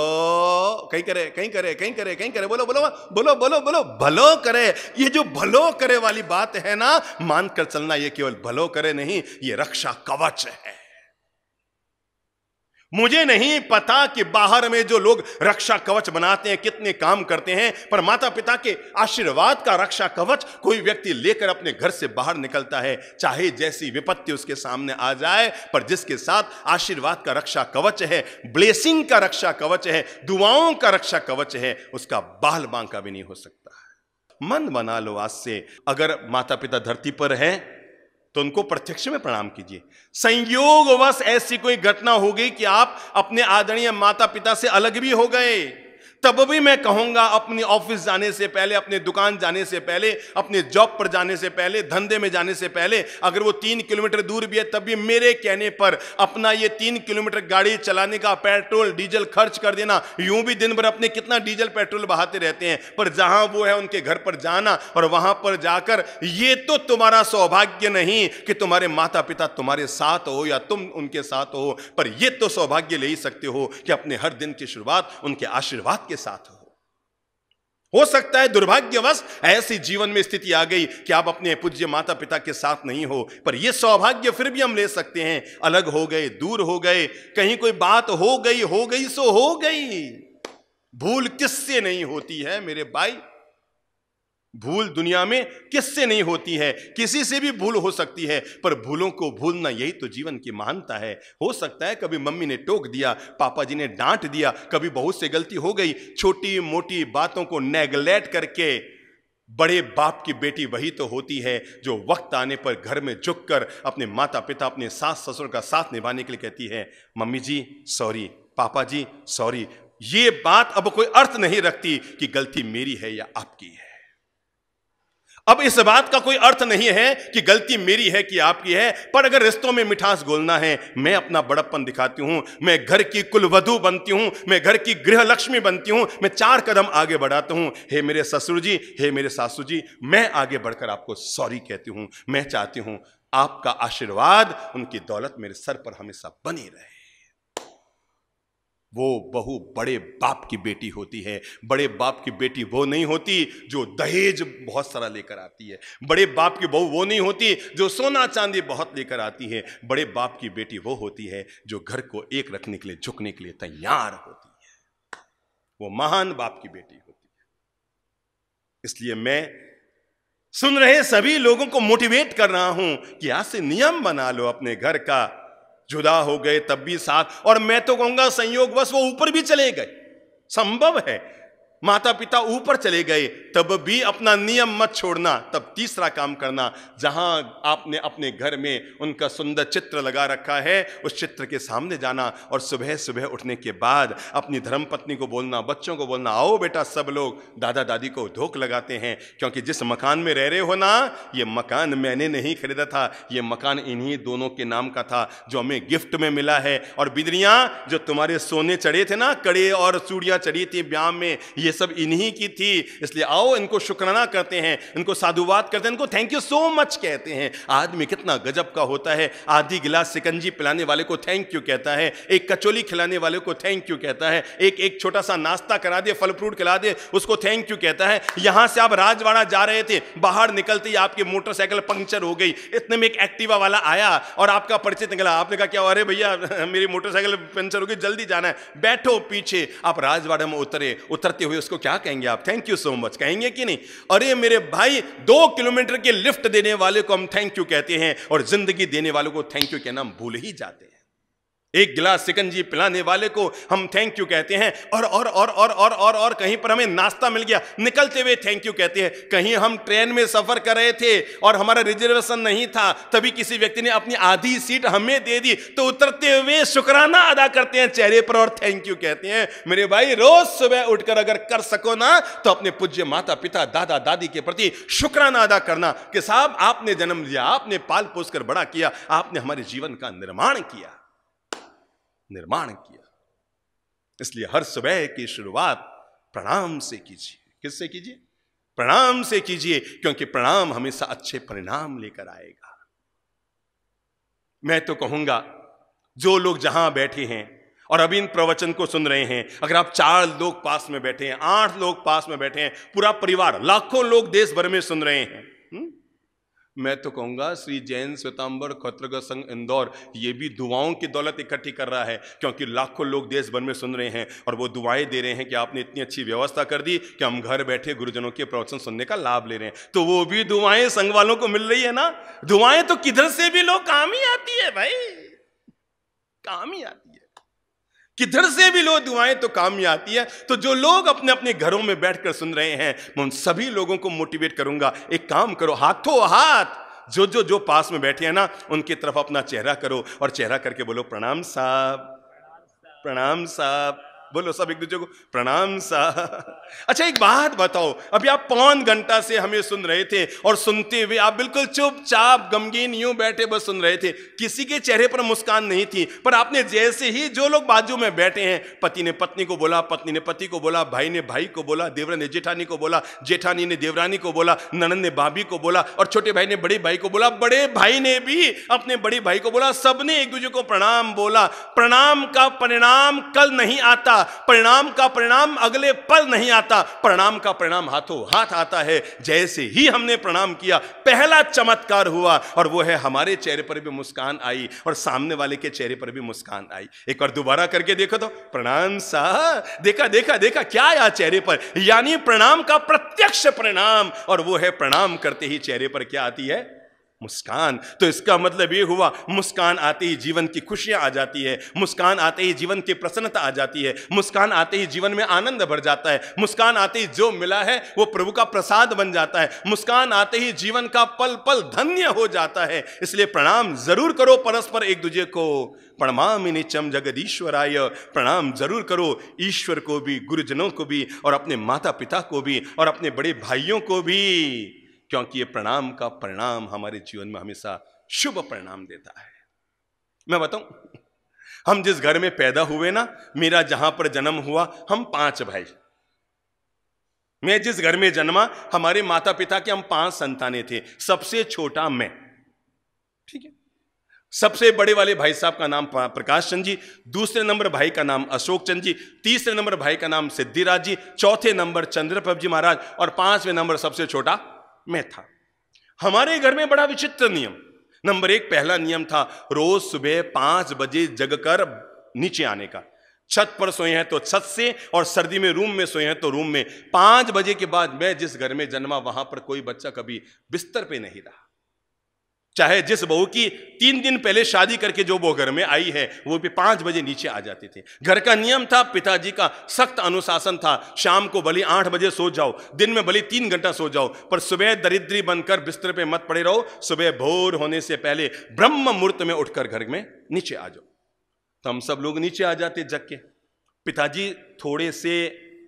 कहीं करे कहीं करे कहीं करे कहीं करे बोलो बोलो बोलो बोलो बोलो भलो करे ये जो भलो करे वाली बात है ना मानकर चलना ये केवल भलो करे नहीं ये रक्षा कवच है मुझे नहीं पता कि बाहर में जो लोग रक्षा कवच बनाते हैं कितने काम करते हैं पर माता पिता के आशीर्वाद का रक्षा कवच कोई व्यक्ति लेकर अपने घर से बाहर निकलता है चाहे जैसी विपत्ति उसके सामने आ जाए पर जिसके साथ आशीर्वाद का रक्षा कवच है ब्लेसिंग का रक्षा कवच है दुआओं का रक्षा कवच है उसका बाल बांका भी नहीं हो सकता मन बना लो आज से अगर माता पिता धरती पर हैं तो उनको प्रत्यक्ष में प्रणाम कीजिए संयोगवश ऐसी कोई घटना हो गई कि आप अपने आदरणीय माता पिता से अलग भी हो गए तब भी मैं कहूँगा अपने ऑफिस जाने से पहले अपने दुकान जाने से पहले अपने जॉब पर जाने से पहले धंधे में जाने से पहले अगर वो तीन किलोमीटर दूर भी है तब भी मेरे कहने पर अपना ये तीन किलोमीटर गाड़ी चलाने का पेट्रोल डीजल खर्च कर देना यूं भी दिन भर अपने कितना डीजल पेट्रोल बहाते रहते हैं पर जहां वो है उनके घर पर जाना और वहां पर जाकर ये तो तुम्हारा सौभाग्य नहीं कि तुम्हारे माता पिता तुम्हारे साथ हो या तुम उनके साथ हो पर यह तो सौभाग्य ले ही सकते हो कि अपने हर दिन की शुरुआत उनके आशीर्वाद आपके साथ हो हो सकता है दुर्भाग्यवश ऐसी जीवन में स्थिति आ गई कि आप अपने पूज्य माता पिता के साथ नहीं हो पर यह सौभाग्य फिर भी हम ले सकते हैं अलग हो गए दूर हो गए कहीं कोई बात हो गई हो गई सो हो गई भूल किससे नहीं होती है मेरे भाई भूल दुनिया में किससे नहीं होती है किसी से भी भूल हो सकती है पर भूलों को भूलना यही तो जीवन की महानता है हो सकता है कभी मम्मी ने टोक दिया पापा जी ने डांट दिया कभी बहुत से गलती हो गई छोटी मोटी बातों को नेगलेक्ट करके बड़े बाप की बेटी वही तो होती है जो वक्त आने पर घर में झुक कर अपने माता पिता अपने सास ससुर का साथ निभाने के लिए कहती है मम्मी जी सॉरी पापा जी सॉरी ये बात अब कोई अर्थ नहीं रखती कि गलती मेरी है या आपकी है अब इस बात का कोई अर्थ नहीं है कि गलती मेरी है कि आपकी है पर अगर रिश्तों में मिठास घोलना है मैं अपना बड़प्पन दिखाती हूँ मैं घर की कुलवधु बनती हूँ मैं घर की गृह लक्ष्मी बनती हूँ मैं चार कदम आगे बढ़ाता हूँ हे मेरे ससुर जी हे मेरे सासू जी मैं आगे बढ़कर आपको सॉरी कहती हूँ मैं चाहती हूँ आपका आशीर्वाद उनकी दौलत मेरे सर पर हमेशा बनी रहे वो बहू बड़े बाप की बेटी होती है बड़े बाप की बेटी वो नहीं होती जो दहेज बहुत सारा लेकर आती है बड़े बाप की बहू वो नहीं होती जो सोना चांदी बहुत लेकर आती है बड़े बाप की बेटी वो होती है जो घर को एक रखने के लिए झुकने के लिए तैयार होती है वो महान बाप की बेटी होती है इसलिए मैं सुन रहे सभी लोगों को मोटिवेट कर रहा हूं कि आज से नियम बना लो अपने घर का जुदा हो गए तब भी साथ और मैं तो कहूंगा संयोग बस वो ऊपर भी चले गए संभव है माता पिता ऊपर चले गए तब भी अपना नियम मत छोड़ना तब तीसरा काम करना जहां आपने अपने घर में उनका सुंदर चित्र लगा रखा है उस चित्र के सामने जाना और सुबह सुबह उठने के बाद अपनी धर्मपत्नी को बोलना बच्चों को बोलना आओ बेटा सब लोग दादा दादी को धोख लगाते हैं क्योंकि जिस मकान में रह रहे हो ना ये मकान मैंने नहीं खरीदा था ये मकान इन्हीं दोनों के नाम का था जो हमें गिफ्ट में मिला है और बिदरियाँ जो तुम्हारे सोने चढ़े थे ना कड़े और चूड़ियाँ चढ़ी थी ब्याह में ये सब इन्हीं की थी इसलिए आओ इनको शुक्राना करते हैं इनको साधुवाद करते हैं इनको थैंक यू सो मच कहते हैं आदमी कितना गजब का होता है आधी गिलास सिकंजी पिलाने वाले को थैंक यू कहता है एक कचोली खिलाने वाले को थैंक यू कहता है एक एक छोटा सा नाश्ता करा दे फल फ्रूट खिला दे उसको थैंक यू कहता है यहाँ से आप राजवाड़ा जा रहे थे बाहर निकलते ही आपकी मोटरसाइकिल पंक्चर हो गई इतने में एक एक्टिवा वाला आया और आपका परिचित निकला आपने कहा क्या अरे भैया मेरी मोटरसाइकिल पंक्चर हो गई जल्दी जाना है बैठो पीछे आप राजवाड़ा में उतरे उतरते हुए कभी उसको क्या कहेंगे आप थैंक यू सो मच कहेंगे कि नहीं अरे मेरे भाई दो किलोमीटर के लिफ्ट देने वाले को हम थैंक यू कहते हैं और जिंदगी देने वालों को थैंक यू कहना हम भूल ही जाते हैं एक गिलास सिकंजी पिलाने वाले को हम थैंक यू कहते हैं और और और और और और और कहीं पर हमें नाश्ता मिल गया निकलते हुए थैंक यू कहते हैं कहीं हम ट्रेन में सफ़र कर रहे थे और हमारा रिजर्वेशन नहीं था तभी किसी व्यक्ति ने अपनी आधी सीट हमें दे दी तो उतरते हुए शुक्राना अदा करते हैं चेहरे पर और थैंक यू कहते हैं मेरे भाई रोज़ सुबह उठकर अगर कर सको ना तो अपने पूज्य माता पिता दादा दादी के प्रति शुक्राना अदा करना कि साहब आपने जन्म लिया आपने पाल पोस कर बड़ा किया आपने हमारे जीवन का निर्माण किया निर्माण किया इसलिए हर सुबह की शुरुआत प्रणाम से कीजिए किससे कीजिए प्रणाम से कीजिए क्योंकि प्रणाम हमेशा अच्छे परिणाम लेकर आएगा मैं तो कहूंगा जो लोग जहां बैठे हैं और अभी इन प्रवचन को सुन रहे हैं अगर आप चार लोग पास में बैठे हैं आठ लोग पास में बैठे हैं पूरा परिवार लाखों लोग देश भर में सुन रहे हैं हुँ? हम्म? मैं तो कहूँगा श्री जैन स्वतंबर खत्रग संघ इंदौर ये भी दुआओं की दौलत इकट्ठी कर रहा है क्योंकि लाखों लोग देश भर में सुन रहे हैं और वो दुआएं दे रहे हैं कि आपने इतनी अच्छी व्यवस्था कर दी कि हम घर बैठे गुरुजनों के प्रवचन सुनने का लाभ ले रहे हैं तो वो भी दुआएं संघ वालों को मिल रही है ना दुआएं तो किधर से भी लोग काम ही आती है भाई काम ही आती किधर से भी लोग दुआएं तो काम में आती है तो जो लोग अपने अपने घरों में बैठकर सुन रहे हैं मैं उन सभी लोगों को मोटिवेट करूंगा एक काम करो हाथों हाथ जो जो जो पास में बैठे हैं ना उनकी तरफ अपना चेहरा करो और चेहरा करके बोलो प्रणाम साहब प्रणाम साहब बोलो सब एक दूसरे को प्रणाम सा अच्छा एक बात बताओ अभी आप पौन घंटा से हमें सुन रहे थे और सुनते हुए आप बिल्कुल चुपचाप गमगीन यूं बैठे बस सुन रहे थे किसी के चेहरे पर मुस्कान नहीं थी पर आपने जैसे ही जो लोग बाजू में बैठे हैं पति ने पत्नी को बोला पत्नी ने पति को बोला भाई ने भाई को बोला देवरा ने जेठानी को बोला जेठानी ने देवरानी को बोला ननन ने भाभी को बोला और छोटे भाई ने बड़े भाई को बोला बड़े भाई ने भी अपने बड़े भाई को बोला सबने एक दूसरे को प्रणाम बोला प्रणाम का परिणाम कल नहीं आता परिणाम का परिणाम अगले पल नहीं आता परिणाम का परिणाम हाथों हाथ आता है जैसे ही हमने प्रणाम किया पहला चमत्कार हुआ और वो है हमारे चेहरे पर भी मुस्कान आई और सामने वाले के चेहरे पर भी मुस्कान आई एक बार दोबारा करके देखो तो प्रणाम सा देखा देखा देखा क्या आया चेहरे पर यानी प्रणाम का प्रत्यक्ष परिणाम और वो है प्रणाम करते ही चेहरे पर क्या आती है मुस्कान तो इसका मतलब ये हुआ मुस्कान आते ही जीवन की खुशियां आ जाती है मुस्कान आते ही जीवन की प्रसन्नता आ जाती है मुस्कान आते ही जीवन में आनंद भर जाता है मुस्कान आते ही जो मिला है वो प्रभु का प्रसाद बन जाता है मुस्कान आते ही जीवन का पल पल धन्य हो जाता है इसलिए प्रणाम जरूर करो परस्पर एक दूजे को प्रणाम निचम जगदीश्वराय प्रणाम जरूर करो ईश्वर को भी गुरुजनों को भी और अपने माता पिता को भी और अपने बड़े भाइयों को भी क्योंकि ये प्रणाम का परिणाम हमारे जीवन में हमेशा शुभ परिणाम देता है मैं बताऊं हम जिस घर में पैदा हुए ना मेरा जहां पर जन्म हुआ हम पांच भाई मैं जिस घर में जन्मा हमारे माता पिता के हम पांच संतानें थे सबसे छोटा मैं ठीक है सबसे बड़े वाले भाई साहब का नाम प्रकाश चंद जी दूसरे नंबर भाई का नाम अशोक चंद जी तीसरे नंबर भाई का नाम सिद्धिराज जी चौथे नंबर चंद्रप्रभ जी महाराज और पांचवें नंबर सबसे छोटा मैं था हमारे घर में बड़ा विचित्र नियम नंबर एक पहला नियम था रोज सुबह पांच बजे जगकर नीचे आने का छत पर सोए हैं तो छत से और सर्दी में रूम में सोए हैं तो रूम में पांच बजे के बाद मैं जिस घर में जन्मा वहां पर कोई बच्चा कभी बिस्तर पे नहीं रहा चाहे जिस बहू की तीन दिन पहले शादी करके जो वो घर में आई है वो भी पाँच बजे नीचे आ जाती थी घर का नियम था पिताजी का सख्त अनुशासन था शाम को भले आठ बजे सो जाओ दिन में भले तीन घंटा सो जाओ पर सुबह दरिद्री बनकर बिस्तर पे मत पड़े रहो सुबह भोर होने से पहले ब्रह्म मुहूर्त में उठकर घर में नीचे आ जाओ तो हम सब लोग नीचे आ जाते जग के पिताजी थोड़े से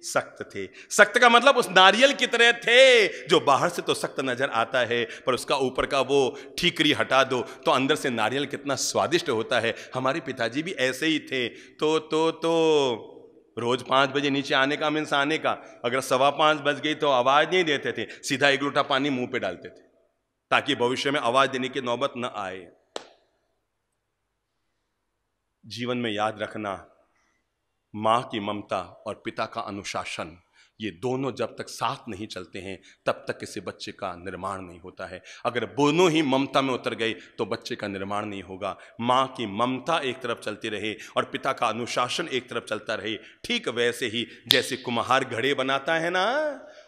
सख्त थे सख्त का मतलब उस नारियल की तरह थे जो बाहर से तो सख्त नजर आता है पर उसका ऊपर का वो ठीकरी हटा दो तो अंदर से नारियल कितना स्वादिष्ट होता है हमारे पिताजी भी ऐसे ही थे तो तो तो रोज पाँच बजे नीचे आने का मीन्स आने का अगर सवा पाँच बज गई तो आवाज़ नहीं देते थे सीधा एक लोटा पानी मुंह पे डालते थे ताकि भविष्य में आवाज़ देने की नौबत न आए जीवन में याद रखना माँ की ममता और पिता का अनुशासन ये दोनों जब तक साथ नहीं चलते हैं तब तक किसी बच्चे का निर्माण नहीं होता है अगर दोनों ही ममता में उतर गए तो बच्चे का निर्माण नहीं होगा माँ की ममता एक तरफ चलती रहे और पिता का अनुशासन एक तरफ चलता रहे ठीक वैसे ही जैसे कुम्हार घड़े बनाता है ना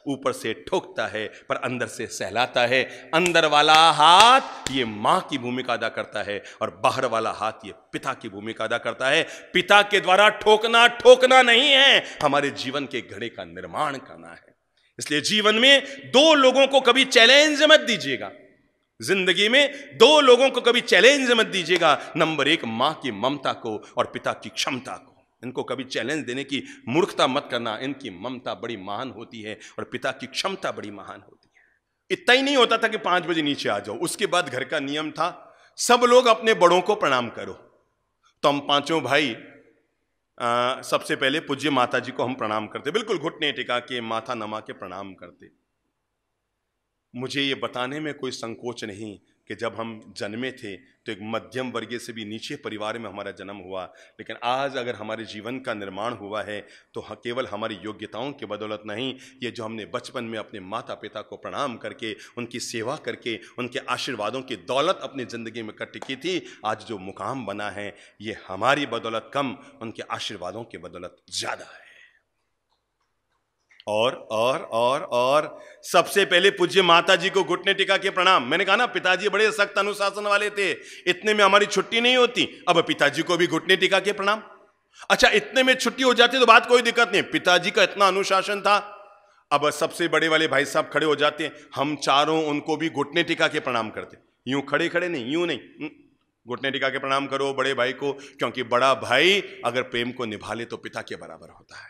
ऊपर से ठोकता है पर अंदर से सहलाता है अंदर वाला हाथ ये माँ की भूमिका अदा करता है और बाहर वाला हाथ ये पिता की भूमिका अदा करता है पिता के द्वारा ठोकना ठोकना नहीं है हमारे जीवन के घड़े का निर्माण करना है इसलिए जीवन में दो लोगों को कभी चैलेंज मत दीजिएगा जिंदगी में दो लोगों को कभी चैलेंज मत दीजिएगा नंबर एक मां की ममता को और पिता की क्षमता को इनको कभी चैलेंज देने की मूर्खता मत करना इनकी ममता बड़ी महान होती है और पिता की क्षमता बड़ी महान होती है इतना ही नहीं होता था कि पांच बजे नीचे आ जाओ उसके बाद घर का नियम था सब लोग अपने बड़ों को प्रणाम करो तो हम पांचों भाई आ, सबसे पहले पूज्य माता जी को हम प्रणाम करते बिल्कुल घुटने टिका के माथा नमा के प्रणाम करते मुझे ये बताने में कोई संकोच नहीं कि जब हम जन्मे थे तो एक मध्यम वर्गीय से भी नीचे परिवार में हमारा जन्म हुआ लेकिन आज अगर हमारे जीवन का निर्माण हुआ है तो केवल हमारी योग्यताओं की बदौलत नहीं ये जो हमने बचपन में अपने माता पिता को प्रणाम करके उनकी सेवा करके उनके आशीर्वादों की दौलत अपनी ज़िंदगी में इकट्ठी की थी आज जो मुकाम बना है ये हमारी बदौलत कम उनके आशीर्वादों की बदौलत ज़्यादा है और और और और सबसे पहले पूज्य माता जी को घुटने टिका के प्रणाम मैंने कहा ना पिताजी बड़े सख्त अनुशासन वाले थे इतने में हमारी छुट्टी नहीं होती अब पिताजी को भी घुटने टिका के प्रणाम अच्छा इतने में छुट्टी हो जाती तो बात कोई दिक्कत नहीं पिताजी का इतना अनुशासन था अब सबसे बड़े वाले भाई साहब खड़े हो जाते हैं हम चारों उनको भी घुटने टिका के प्रणाम करते यूं खड़े खड़े नहीं यूं नहीं हम्म। घुटने टिका के प्रणाम करो बड़े भाई को क्योंकि बड़ा भाई अगर प्रेम को निभा ले तो पिता के बराबर होता है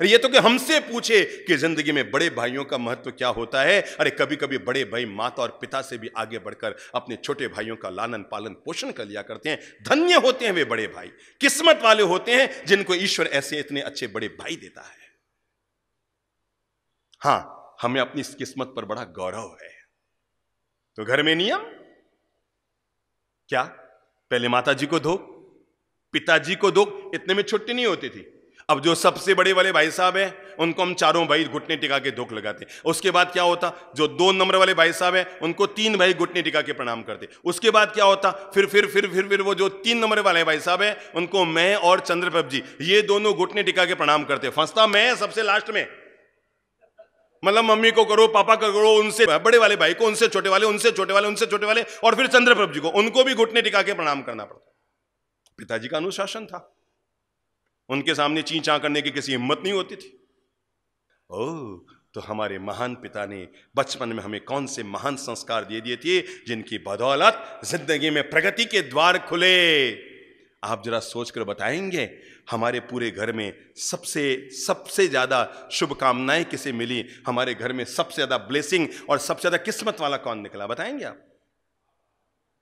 अरे ये तो कि हमसे पूछे कि जिंदगी में बड़े भाइयों का महत्व क्या होता है अरे कभी कभी बड़े भाई माता और पिता से भी आगे बढ़कर अपने छोटे भाइयों का लालन पालन पोषण कर लिया करते हैं धन्य होते हैं वे बड़े भाई किस्मत वाले होते हैं जिनको ईश्वर ऐसे इतने अच्छे बड़े भाई देता है हां हमें अपनी इस किस्मत पर बड़ा गौरव है तो घर में नियम क्या पहले माता जी को धो पिताजी को दो इतने में छुट्टी नहीं होती थी अब जो सबसे बड़े वाले भाई साहब हैं उनको हम चारों भाई घुटने टिका के धोख लगाते उसके बाद क्या होता जो दो नंबर वाले भाई साहब हैं उनको तीन भाई घुटने टिका के प्रणाम करते उसके बाद क्या होता फिर फिर फिर फिर फिर वो जो तीन नंबर वाले भाई साहब हैं उनको मैं और चंद्रप्रभ जी ये दोनों घुटने टिका के प्रणाम करते फंसता मैं सबसे लास्ट में मतलब मम्मी को करो पापा को करो उनसे बड़े वाले भाई को उनसे छोटे वाले उनसे छोटे वाले उनसे छोटे वाले और फिर चंद्रप्रभ जी को उनको भी घुटने टिका के प्रणाम करना पड़ता पिताजी का अनुशासन था उनके सामने ची चाँ करने की किसी हिम्मत नहीं होती थी ओ तो हमारे महान पिता ने बचपन में हमें कौन से महान संस्कार दे दिए थे जिनकी बदौलत जिंदगी में प्रगति के द्वार खुले आप जरा सोचकर बताएंगे हमारे पूरे घर में सबसे सबसे ज़्यादा शुभकामनाएं किसे मिली हमारे घर में सबसे ज़्यादा ब्लेसिंग और सबसे ज़्यादा किस्मत वाला कौन निकला बताएंगे आप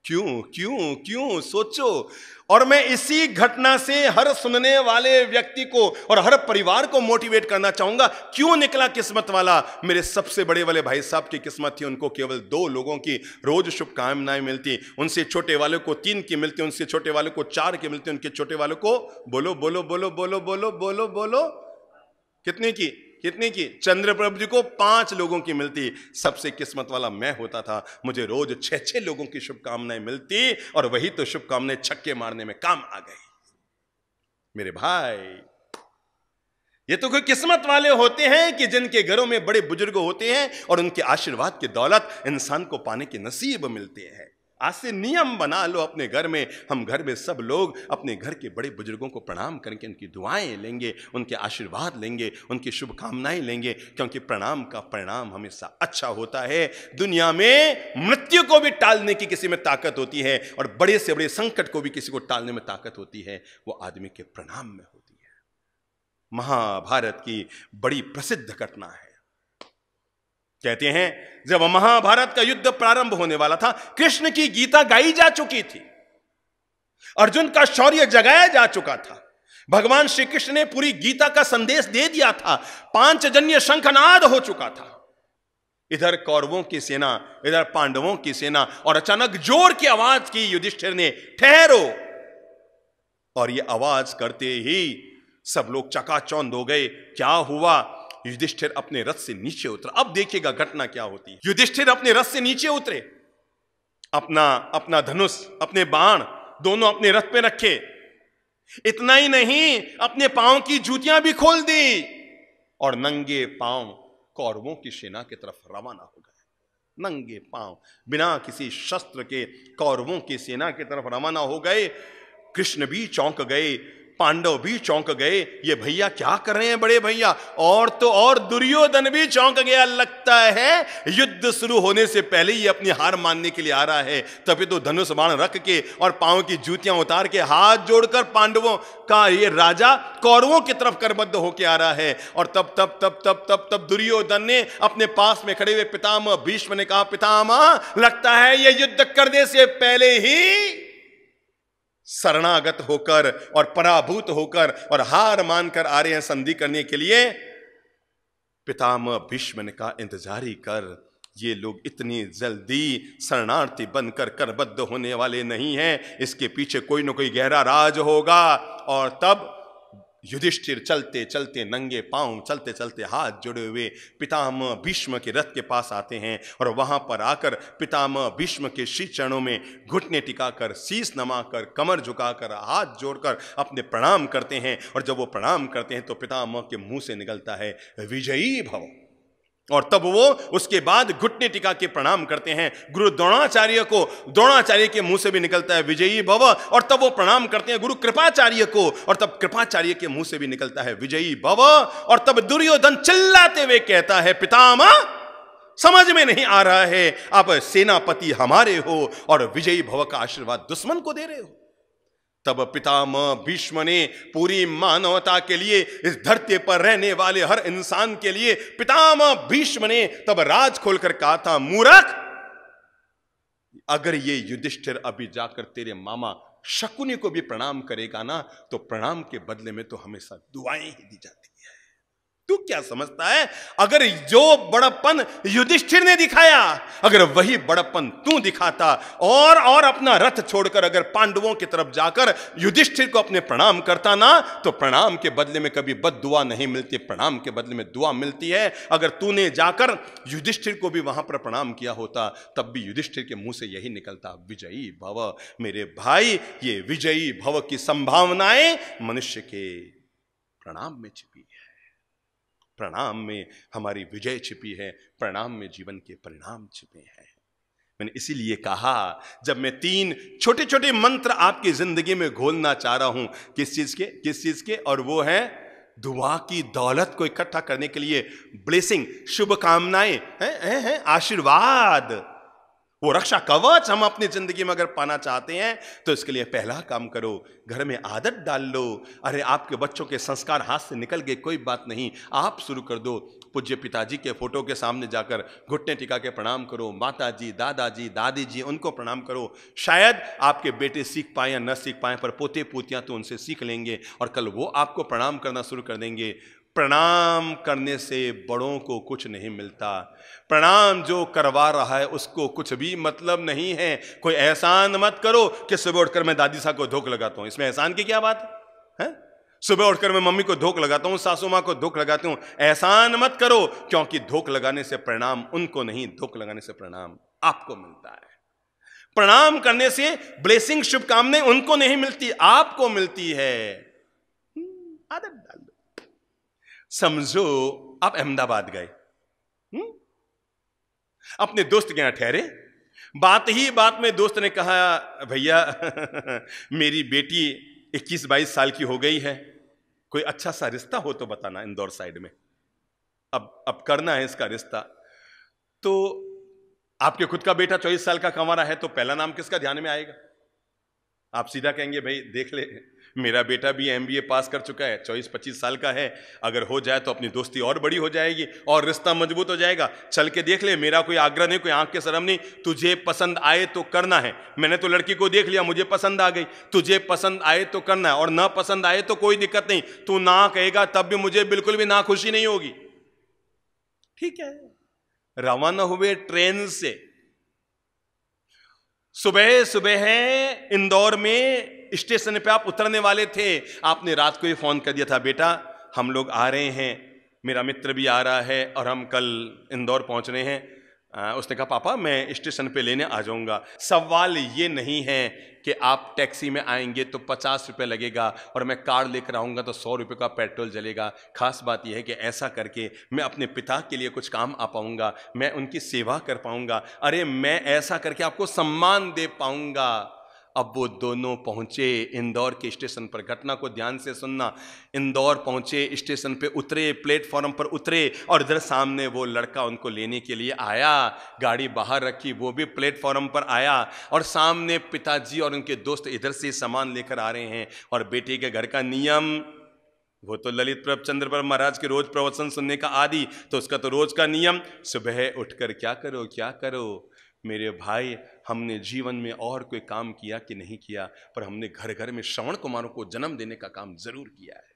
क्यों क्यों क्यों सोचो और मैं इसी घटना से हर सुनने वाले व्यक्ति को और हर परिवार को मोटिवेट करना चाहूंगा क्यों निकला किस्मत वाला मेरे सबसे बड़े वाले भाई साहब की किस्मत थी उनको केवल दो लोगों की रोज शुभकामनाएं मिलती उनसे छोटे वाले को तीन की मिलती उनसे छोटे वाले को चार की मिलती उनके छोटे वाले को बोलो बोलो बोलो बोलो बोलो बोलो बोलो कितने की कितने की चंद्रप्रभु जी को पांच लोगों की मिलती सबसे किस्मत वाला मैं होता था मुझे रोज छह छह लोगों की शुभकामनाएं मिलती और वही तो शुभकामनाएं छक्के मारने में काम आ गई मेरे भाई ये तो कोई किस्मत वाले होते हैं कि जिनके घरों में बड़े बुजुर्ग होते हैं और उनके आशीर्वाद की दौलत इंसान को पाने के नसीब मिलते हैं आज से नियम बना लो अपने घर में हम घर में सब लोग अपने घर के बड़े बुजुर्गों को प्रणाम करके उनकी दुआएं लेंगे उनके आशीर्वाद लेंगे उनकी शुभकामनाएं लेंगे क्योंकि प्रणाम का परिणाम हमेशा अच्छा होता है दुनिया में मृत्यु को भी टालने की किसी में ताकत होती है और बड़े से बड़े संकट को भी किसी को टालने में ताकत होती है वो आदमी के प्रणाम में होती है महाभारत की बड़ी प्रसिद्ध घटना है कहते हैं जब महाभारत का युद्ध प्रारंभ होने वाला था कृष्ण की गीता गाई जा चुकी थी अर्जुन का शौर्य जगाया जा चुका था भगवान श्री कृष्ण ने पूरी गीता का संदेश दे दिया था पांच जन्य शंखनाद हो चुका था इधर कौरवों की सेना इधर पांडवों की सेना और अचानक जोर की आवाज की युधिष्ठिर ने ठहरो और ये आवाज करते ही सब लोग चकाचौंध हो गए क्या हुआ युधिष्ठिर अपने रथ से नीचे उतरा अब देखिएगा घटना क्या होती है युधिष्ठिर अपने रथ से नीचे उतरे अपना अपना धनुष अपने बाण दोनों अपने रथ पे रखे इतना ही नहीं अपने पांव की जूतियां भी खोल दी और नंगे पांव कौरवों की सेना की तरफ रवाना हो गए नंगे पांव बिना किसी शस्त्र के कौरवों की सेना की तरफ रवाना हो गए कृष्ण भी चौंक गए पांडव भी चौंक गए ये भैया क्या कर रहे हैं बड़े भैया और तो और दुर्योधन भी चौंक गया लगता है युद्ध शुरू होने से पहले ही अपनी हार मानने के लिए आ रहा है तभी तो धनुष बाण रख के और पांव की जूतियां उतार के हाथ जोड़कर पांडवों का ये राजा कौरवों की तरफ करबद्ध होके आ रहा है और तब तब तब तब तब तब दुर्योधन ने अपने पास में खड़े हुए पितामह भीष्म ने कहा पितामह लगता है ये युद्ध करने से पहले ही शरणागत होकर और पराभूत होकर और हार मानकर आ रहे हैं संधि करने के लिए पितामह भीष्म ने कहा इंतजारी कर ये लोग इतनी जल्दी शरणार्थी बनकर करबद्ध होने वाले नहीं हैं इसके पीछे कोई ना कोई गहरा राज होगा और तब युधिष्ठिर चलते चलते नंगे पांव चलते चलते हाथ जुड़े हुए पितामह भीष्म के रथ के पास आते हैं और वहां पर आकर पितामह भीष्म के श्री चरणों में घुटने टिकाकर शीस नमाकर कमर झुकाकर हाथ जोड़कर अपने प्रणाम करते हैं और जब वो प्रणाम करते हैं तो पितामह के मुंह से निकलता है विजयी भव और तब वो उसके बाद घुटने टिका के प्रणाम करते हैं गुरु द्रोणाचार्य को द्रोणाचार्य के मुंह से भी निकलता है विजयी भव और तब वो प्रणाम करते हैं गुरु कृपाचार्य को और तब कृपाचार्य के मुंह से भी निकलता है विजयी भव और तब दुर्योधन चिल्लाते हुए कहता है पितामा समझ में नहीं आ रहा है आप सेनापति हमारे हो और विजयी भव का आशीर्वाद दुश्मन को दे रहे हो तब पितामह भीष्म ने पूरी मानवता के लिए इस धरती पर रहने वाले हर इंसान के लिए पितामह भीष्म ने तब राज खोलकर कहा था मूरख अगर ये युधिष्ठिर अभी जाकर तेरे मामा शकुनी को भी प्रणाम करेगा ना तो प्रणाम के बदले में तो हमेशा दुआएं ही दी जाती तू क्या समझता है अगर जो बड़प्पन युधिष्ठिर ने दिखाया अगर वही बड़प्पन तू दिखाता और और अपना रथ छोड़कर अगर पांडवों की तरफ जाकर युधिष्ठिर को अपने प्रणाम करता ना तो प्रणाम के बदले में कभी बद दुआ नहीं मिलती प्रणाम के बदले में दुआ मिलती है अगर तूने जाकर युधिष्ठिर को भी वहां पर प्रणाम किया होता तब भी युधिष्ठिर के मुंह से यही निकलता विजयी भव मेरे भाई ये विजयी भव की संभावनाएं मनुष्य के प्रणाम में छिपी प्रणाम में हमारी विजय छिपी है प्रणाम में जीवन के परिणाम छिपे हैं मैंने इसीलिए कहा जब मैं तीन छोटे छोटे मंत्र आपकी जिंदगी में घोलना चाह रहा हूं किस चीज के किस चीज के और वो है दुआ की दौलत को इकट्ठा करने के लिए ब्लेसिंग शुभकामनाएं हैं हैं आशीर्वाद वो रक्षा कवच हम अपनी जिंदगी में अगर पाना चाहते हैं तो इसके लिए पहला काम करो घर में आदत डाल लो अरे आपके बच्चों के संस्कार हाथ से निकल गए कोई बात नहीं आप शुरू कर दो पूज्य पिताजी के फोटो के सामने जाकर घुटने टिका के प्रणाम करो माता जी दादाजी दादी जी उनको प्रणाम करो शायद आपके बेटे सीख पाए या न सीख पाए पर पोते पोतियाँ तो उनसे सीख लेंगे और कल वो आपको प्रणाम करना शुरू कर देंगे प्रणाम करने से बड़ों को कुछ नहीं मिलता प्रणाम जो करवा रहा है उसको कुछ भी मतलब नहीं है कोई एहसान मत करो कि सुबह उठकर मैं दादी साहब को धोख लगाता हूँ इसमें एहसान की क्या बात है सुबह उठकर मैं मम्मी को धोख लगाता हूँ सासू माँ को धोख लगाती हूँ एहसान मत करो क्योंकि धोख लगाने से प्रणाम उनको नहीं धोख लगाने से प्रणाम आपको मिलता है प्रणाम करने से ब्लेसिंग शुभकामनाएं उनको नहीं मिलती आपको मिलती है हम्म, आदत डाल समझो आप अहमदाबाद गए हम्म? अपने दोस्त के यहाँ ठहरे बात ही बात में दोस्त ने कहा भैया मेरी बेटी 21-22 साल की हो गई है कोई अच्छा सा रिश्ता हो तो बताना इंदौर साइड में अब अब करना है इसका रिश्ता तो आपके खुद का बेटा चौबीस साल का कमारा है तो पहला नाम किसका ध्यान में आएगा आप सीधा कहेंगे भाई देख ले मेरा बेटा भी एम पास कर चुका है चौबीस पच्चीस साल का है अगर हो जाए तो अपनी दोस्ती और बड़ी हो जाएगी और रिश्ता मजबूत हो जाएगा चल के देख ले मेरा कोई आग्रह नहीं कोई आंख के शर्म नहीं तुझे पसंद आए तो करना है मैंने तो लड़की को देख लिया मुझे पसंद आ गई तुझे पसंद आए तो करना है और ना पसंद आए तो कोई दिक्कत नहीं तू ना कहेगा तब भी मुझे बिल्कुल भी ना खुशी नहीं होगी ठीक है रवाना हुए ट्रेन से सुबह सुबह इंदौर में स्टेशन पे आप उतरने वाले थे आपने रात को ही फ़ोन कर दिया था बेटा हम लोग आ रहे हैं मेरा मित्र भी आ रहा है और हम कल इंदौर पहुंच रहे हैं आ, उसने कहा पापा मैं स्टेशन पे लेने आ जाऊंगा सवाल ये नहीं है कि आप टैक्सी में आएंगे तो पचास रुपये लगेगा और मैं कार लेकर आऊँगा तो सौ रुपये का पेट्रोल जलेगा खास बात यह है कि ऐसा करके मैं अपने पिता के लिए कुछ काम आ पाऊँगा मैं उनकी सेवा कर पाऊँगा अरे मैं ऐसा करके आपको सम्मान दे पाऊँगा अब वो दोनों पहुँचे इंदौर के स्टेशन पर घटना को ध्यान से सुनना इंदौर पहुँचे स्टेशन पे उतरे प्लेटफॉर्म पर उतरे और इधर सामने वो लड़का उनको लेने के लिए आया गाड़ी बाहर रखी वो भी प्लेटफॉर्म पर आया और सामने पिताजी और उनके दोस्त इधर से सामान लेकर आ रहे हैं और बेटे के घर का नियम वो तो ललित चंद्र पर महाराज के रोज प्रवचन सुनने का आदि तो उसका तो रोज का नियम सुबह उठकर क्या करो क्या करो मेरे भाई हमने जीवन में और कोई काम किया कि नहीं किया पर हमने घर घर में श्रवण कुमारों को जन्म देने का काम ज़रूर किया है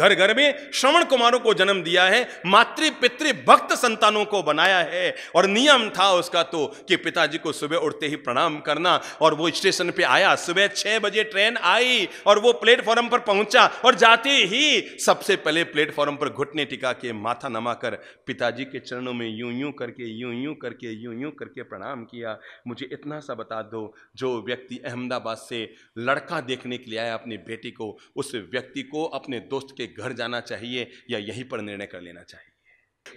घर घर में श्रवण कुमारों को जन्म दिया है मातृ पितृ भक्त संतानों को बनाया है और नियम था उसका तो कि पिताजी को सुबह उठते ही प्रणाम करना और वो स्टेशन पे आया सुबह छह बजे ट्रेन आई और वो प्लेटफॉर्म पर पहुंचा और जाते ही सबसे पहले प्लेटफॉर्म पर घुटने टिका के माथा नमाकर पिताजी के चरणों में यूं यूं करके यूं यूं करके यूं यूं करके प्रणाम किया मुझे इतना सा बता दो जो व्यक्ति अहमदाबाद से लड़का देखने के लिए आया अपनी बेटी को उस व्यक्ति को अपने दोस्त के के घर जाना चाहिए या यहीं पर निर्णय कर लेना चाहिए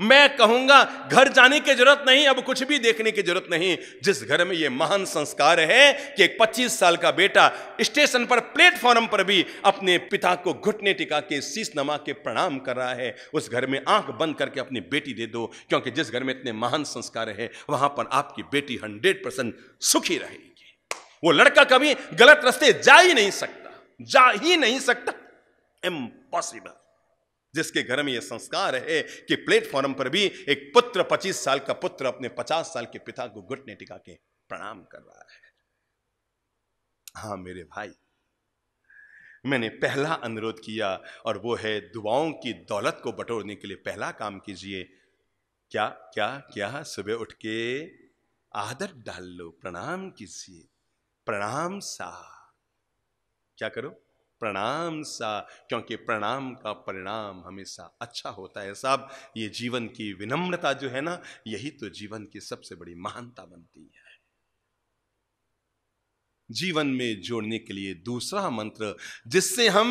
मैं कहूंगा घर जाने की जरूरत नहीं अब कुछ भी देखने की जरूरत नहीं जिस घर में यह महान संस्कार है कि एक 25 साल का बेटा स्टेशन पर प्लेटफॉर्म पर भी अपने पिता को घुटने टिका के शीश नमा के प्रणाम कर रहा है उस घर में आंख बंद करके अपनी बेटी दे दो क्योंकि जिस घर में इतने महान संस्कार है वहां पर आपकी बेटी हंड्रेड परसेंट सुखी रहेगी वो लड़का कभी गलत रस्ते जा ही नहीं सकता जा ही नहीं सकता इम्पॉसिबल जिसके घर में यह संस्कार है कि प्लेटफॉर्म पर भी एक पुत्र पच्चीस साल का पुत्र अपने पचास साल के पिता को घुटने टिका के प्रणाम कर रहा है हाँ मेरे भाई मैंने पहला अनुरोध किया और वो है दुआओं की दौलत को बटोरने के लिए पहला काम कीजिए क्या क्या क्या सुबह उठ के आदर डाल लो प्रणाम कीजिए प्रणाम सा क्या करो प्रणाम सा क्योंकि प्रणाम का परिणाम हमेशा अच्छा होता है साहब ये जीवन की विनम्रता जो है ना यही तो जीवन की सबसे बड़ी महानता बनती है जीवन में जोड़ने के लिए दूसरा मंत्र जिससे हम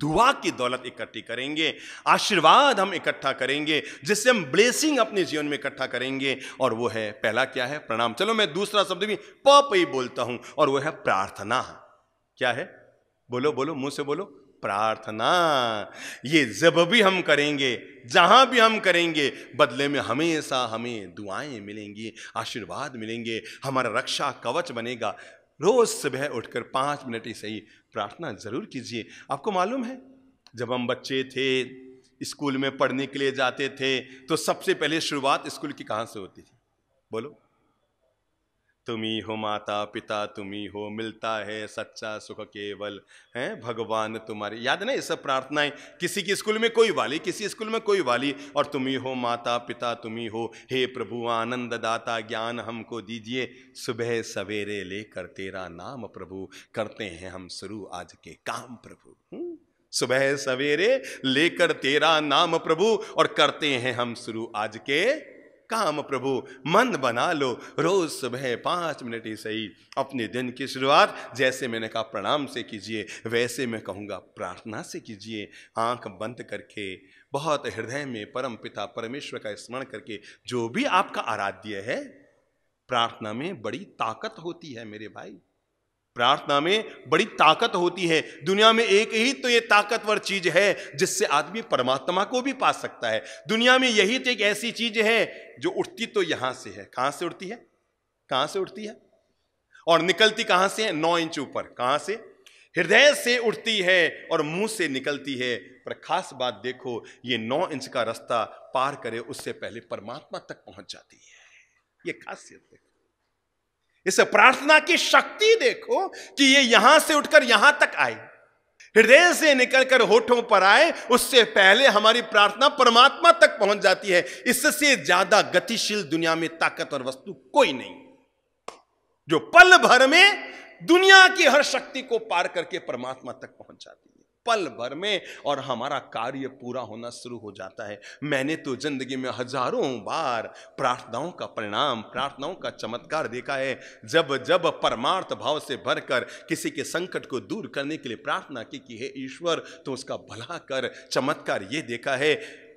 दुआ की दौलत इकट्ठी करेंगे आशीर्वाद हम इकट्ठा करेंगे जिससे हम ब्लेसिंग अपने जीवन में इकट्ठा करेंगे और वो है पहला क्या है प्रणाम चलो मैं दूसरा शब्द भी पप ही बोलता हूं और वो है प्रार्थना क्या है बोलो बोलो मुंह से बोलो प्रार्थना ये जब भी हम करेंगे जहां भी हम करेंगे बदले में हमेशा हमें दुआएं मिलेंगी आशीर्वाद मिलेंगे हमारा रक्षा कवच बनेगा रोज सुबह उठकर पाँच मिनट ही सही प्रार्थना जरूर कीजिए आपको मालूम है जब हम बच्चे थे स्कूल में पढ़ने के लिए जाते थे तो सबसे पहले शुरुआत स्कूल की कहाँ से होती थी बोलो तुम ही हो माता पिता तुम ही हो मिलता है सच्चा सुख केवल है भगवान तुम्हारे याद ना ये सब प्रार्थनाएं किसी की स्कूल में कोई वाली किसी स्कूल में कोई वाली और तुम ही हो माता पिता तुम ही हो हे प्रभु आनंद दाता ज्ञान हमको दीजिए सुबह सवेरे लेकर तेरा नाम प्रभु करते हैं हम शुरू आज के काम प्रभु हम्म, सुबह सवेरे लेकर तेरा नाम प्रभु और करते हैं हम शुरू आज के काम प्रभु मन बना लो रोज सुबह पाँच मिनट ही सही अपने दिन की शुरुआत जैसे मैंने कहा प्रणाम से कीजिए वैसे मैं कहूँगा प्रार्थना से कीजिए आंख बंद करके बहुत हृदय में परम पिता परमेश्वर का स्मरण करके जो भी आपका आराध्य है प्रार्थना में बड़ी ताकत होती है मेरे भाई प्रार्थना में बड़ी ताकत होती है दुनिया में एक ही तो ये ताकतवर चीज है जिससे आदमी परमात्मा को भी पा सकता है दुनिया में यही तो एक ऐसी चीज है जो उठती तो यहां से है कहां से उठती है कहां से उठती है और निकलती कहां से है नौ इंच ऊपर कहां से हृदय से उठती है और मुंह से निकलती है पर खास बात देखो ये नौ इंच का रास्ता पार करे उससे पहले परमात्मा तक पहुंच जाती है ये खासियत देखो इसे प्रार्थना की शक्ति देखो कि ये यहां से उठकर यहां तक आए हृदय से निकलकर होठों पर आए उससे पहले हमारी प्रार्थना परमात्मा तक पहुंच जाती है इससे ज्यादा गतिशील दुनिया में ताकत और वस्तु कोई नहीं जो पल भर में दुनिया की हर शक्ति को पार करके परमात्मा तक पहुंच जाती है पल भर में और हमारा कार्य पूरा होना शुरू हो जाता है मैंने तो जिंदगी में हजारों बार प्रार्थनाओं का परिणाम प्रार्थनाओं का चमत्कार देखा है जब जब परमार्थ भाव से भरकर किसी के संकट को दूर करने के लिए प्रार्थना की कि हे ईश्वर तो उसका भला कर चमत्कार ये देखा है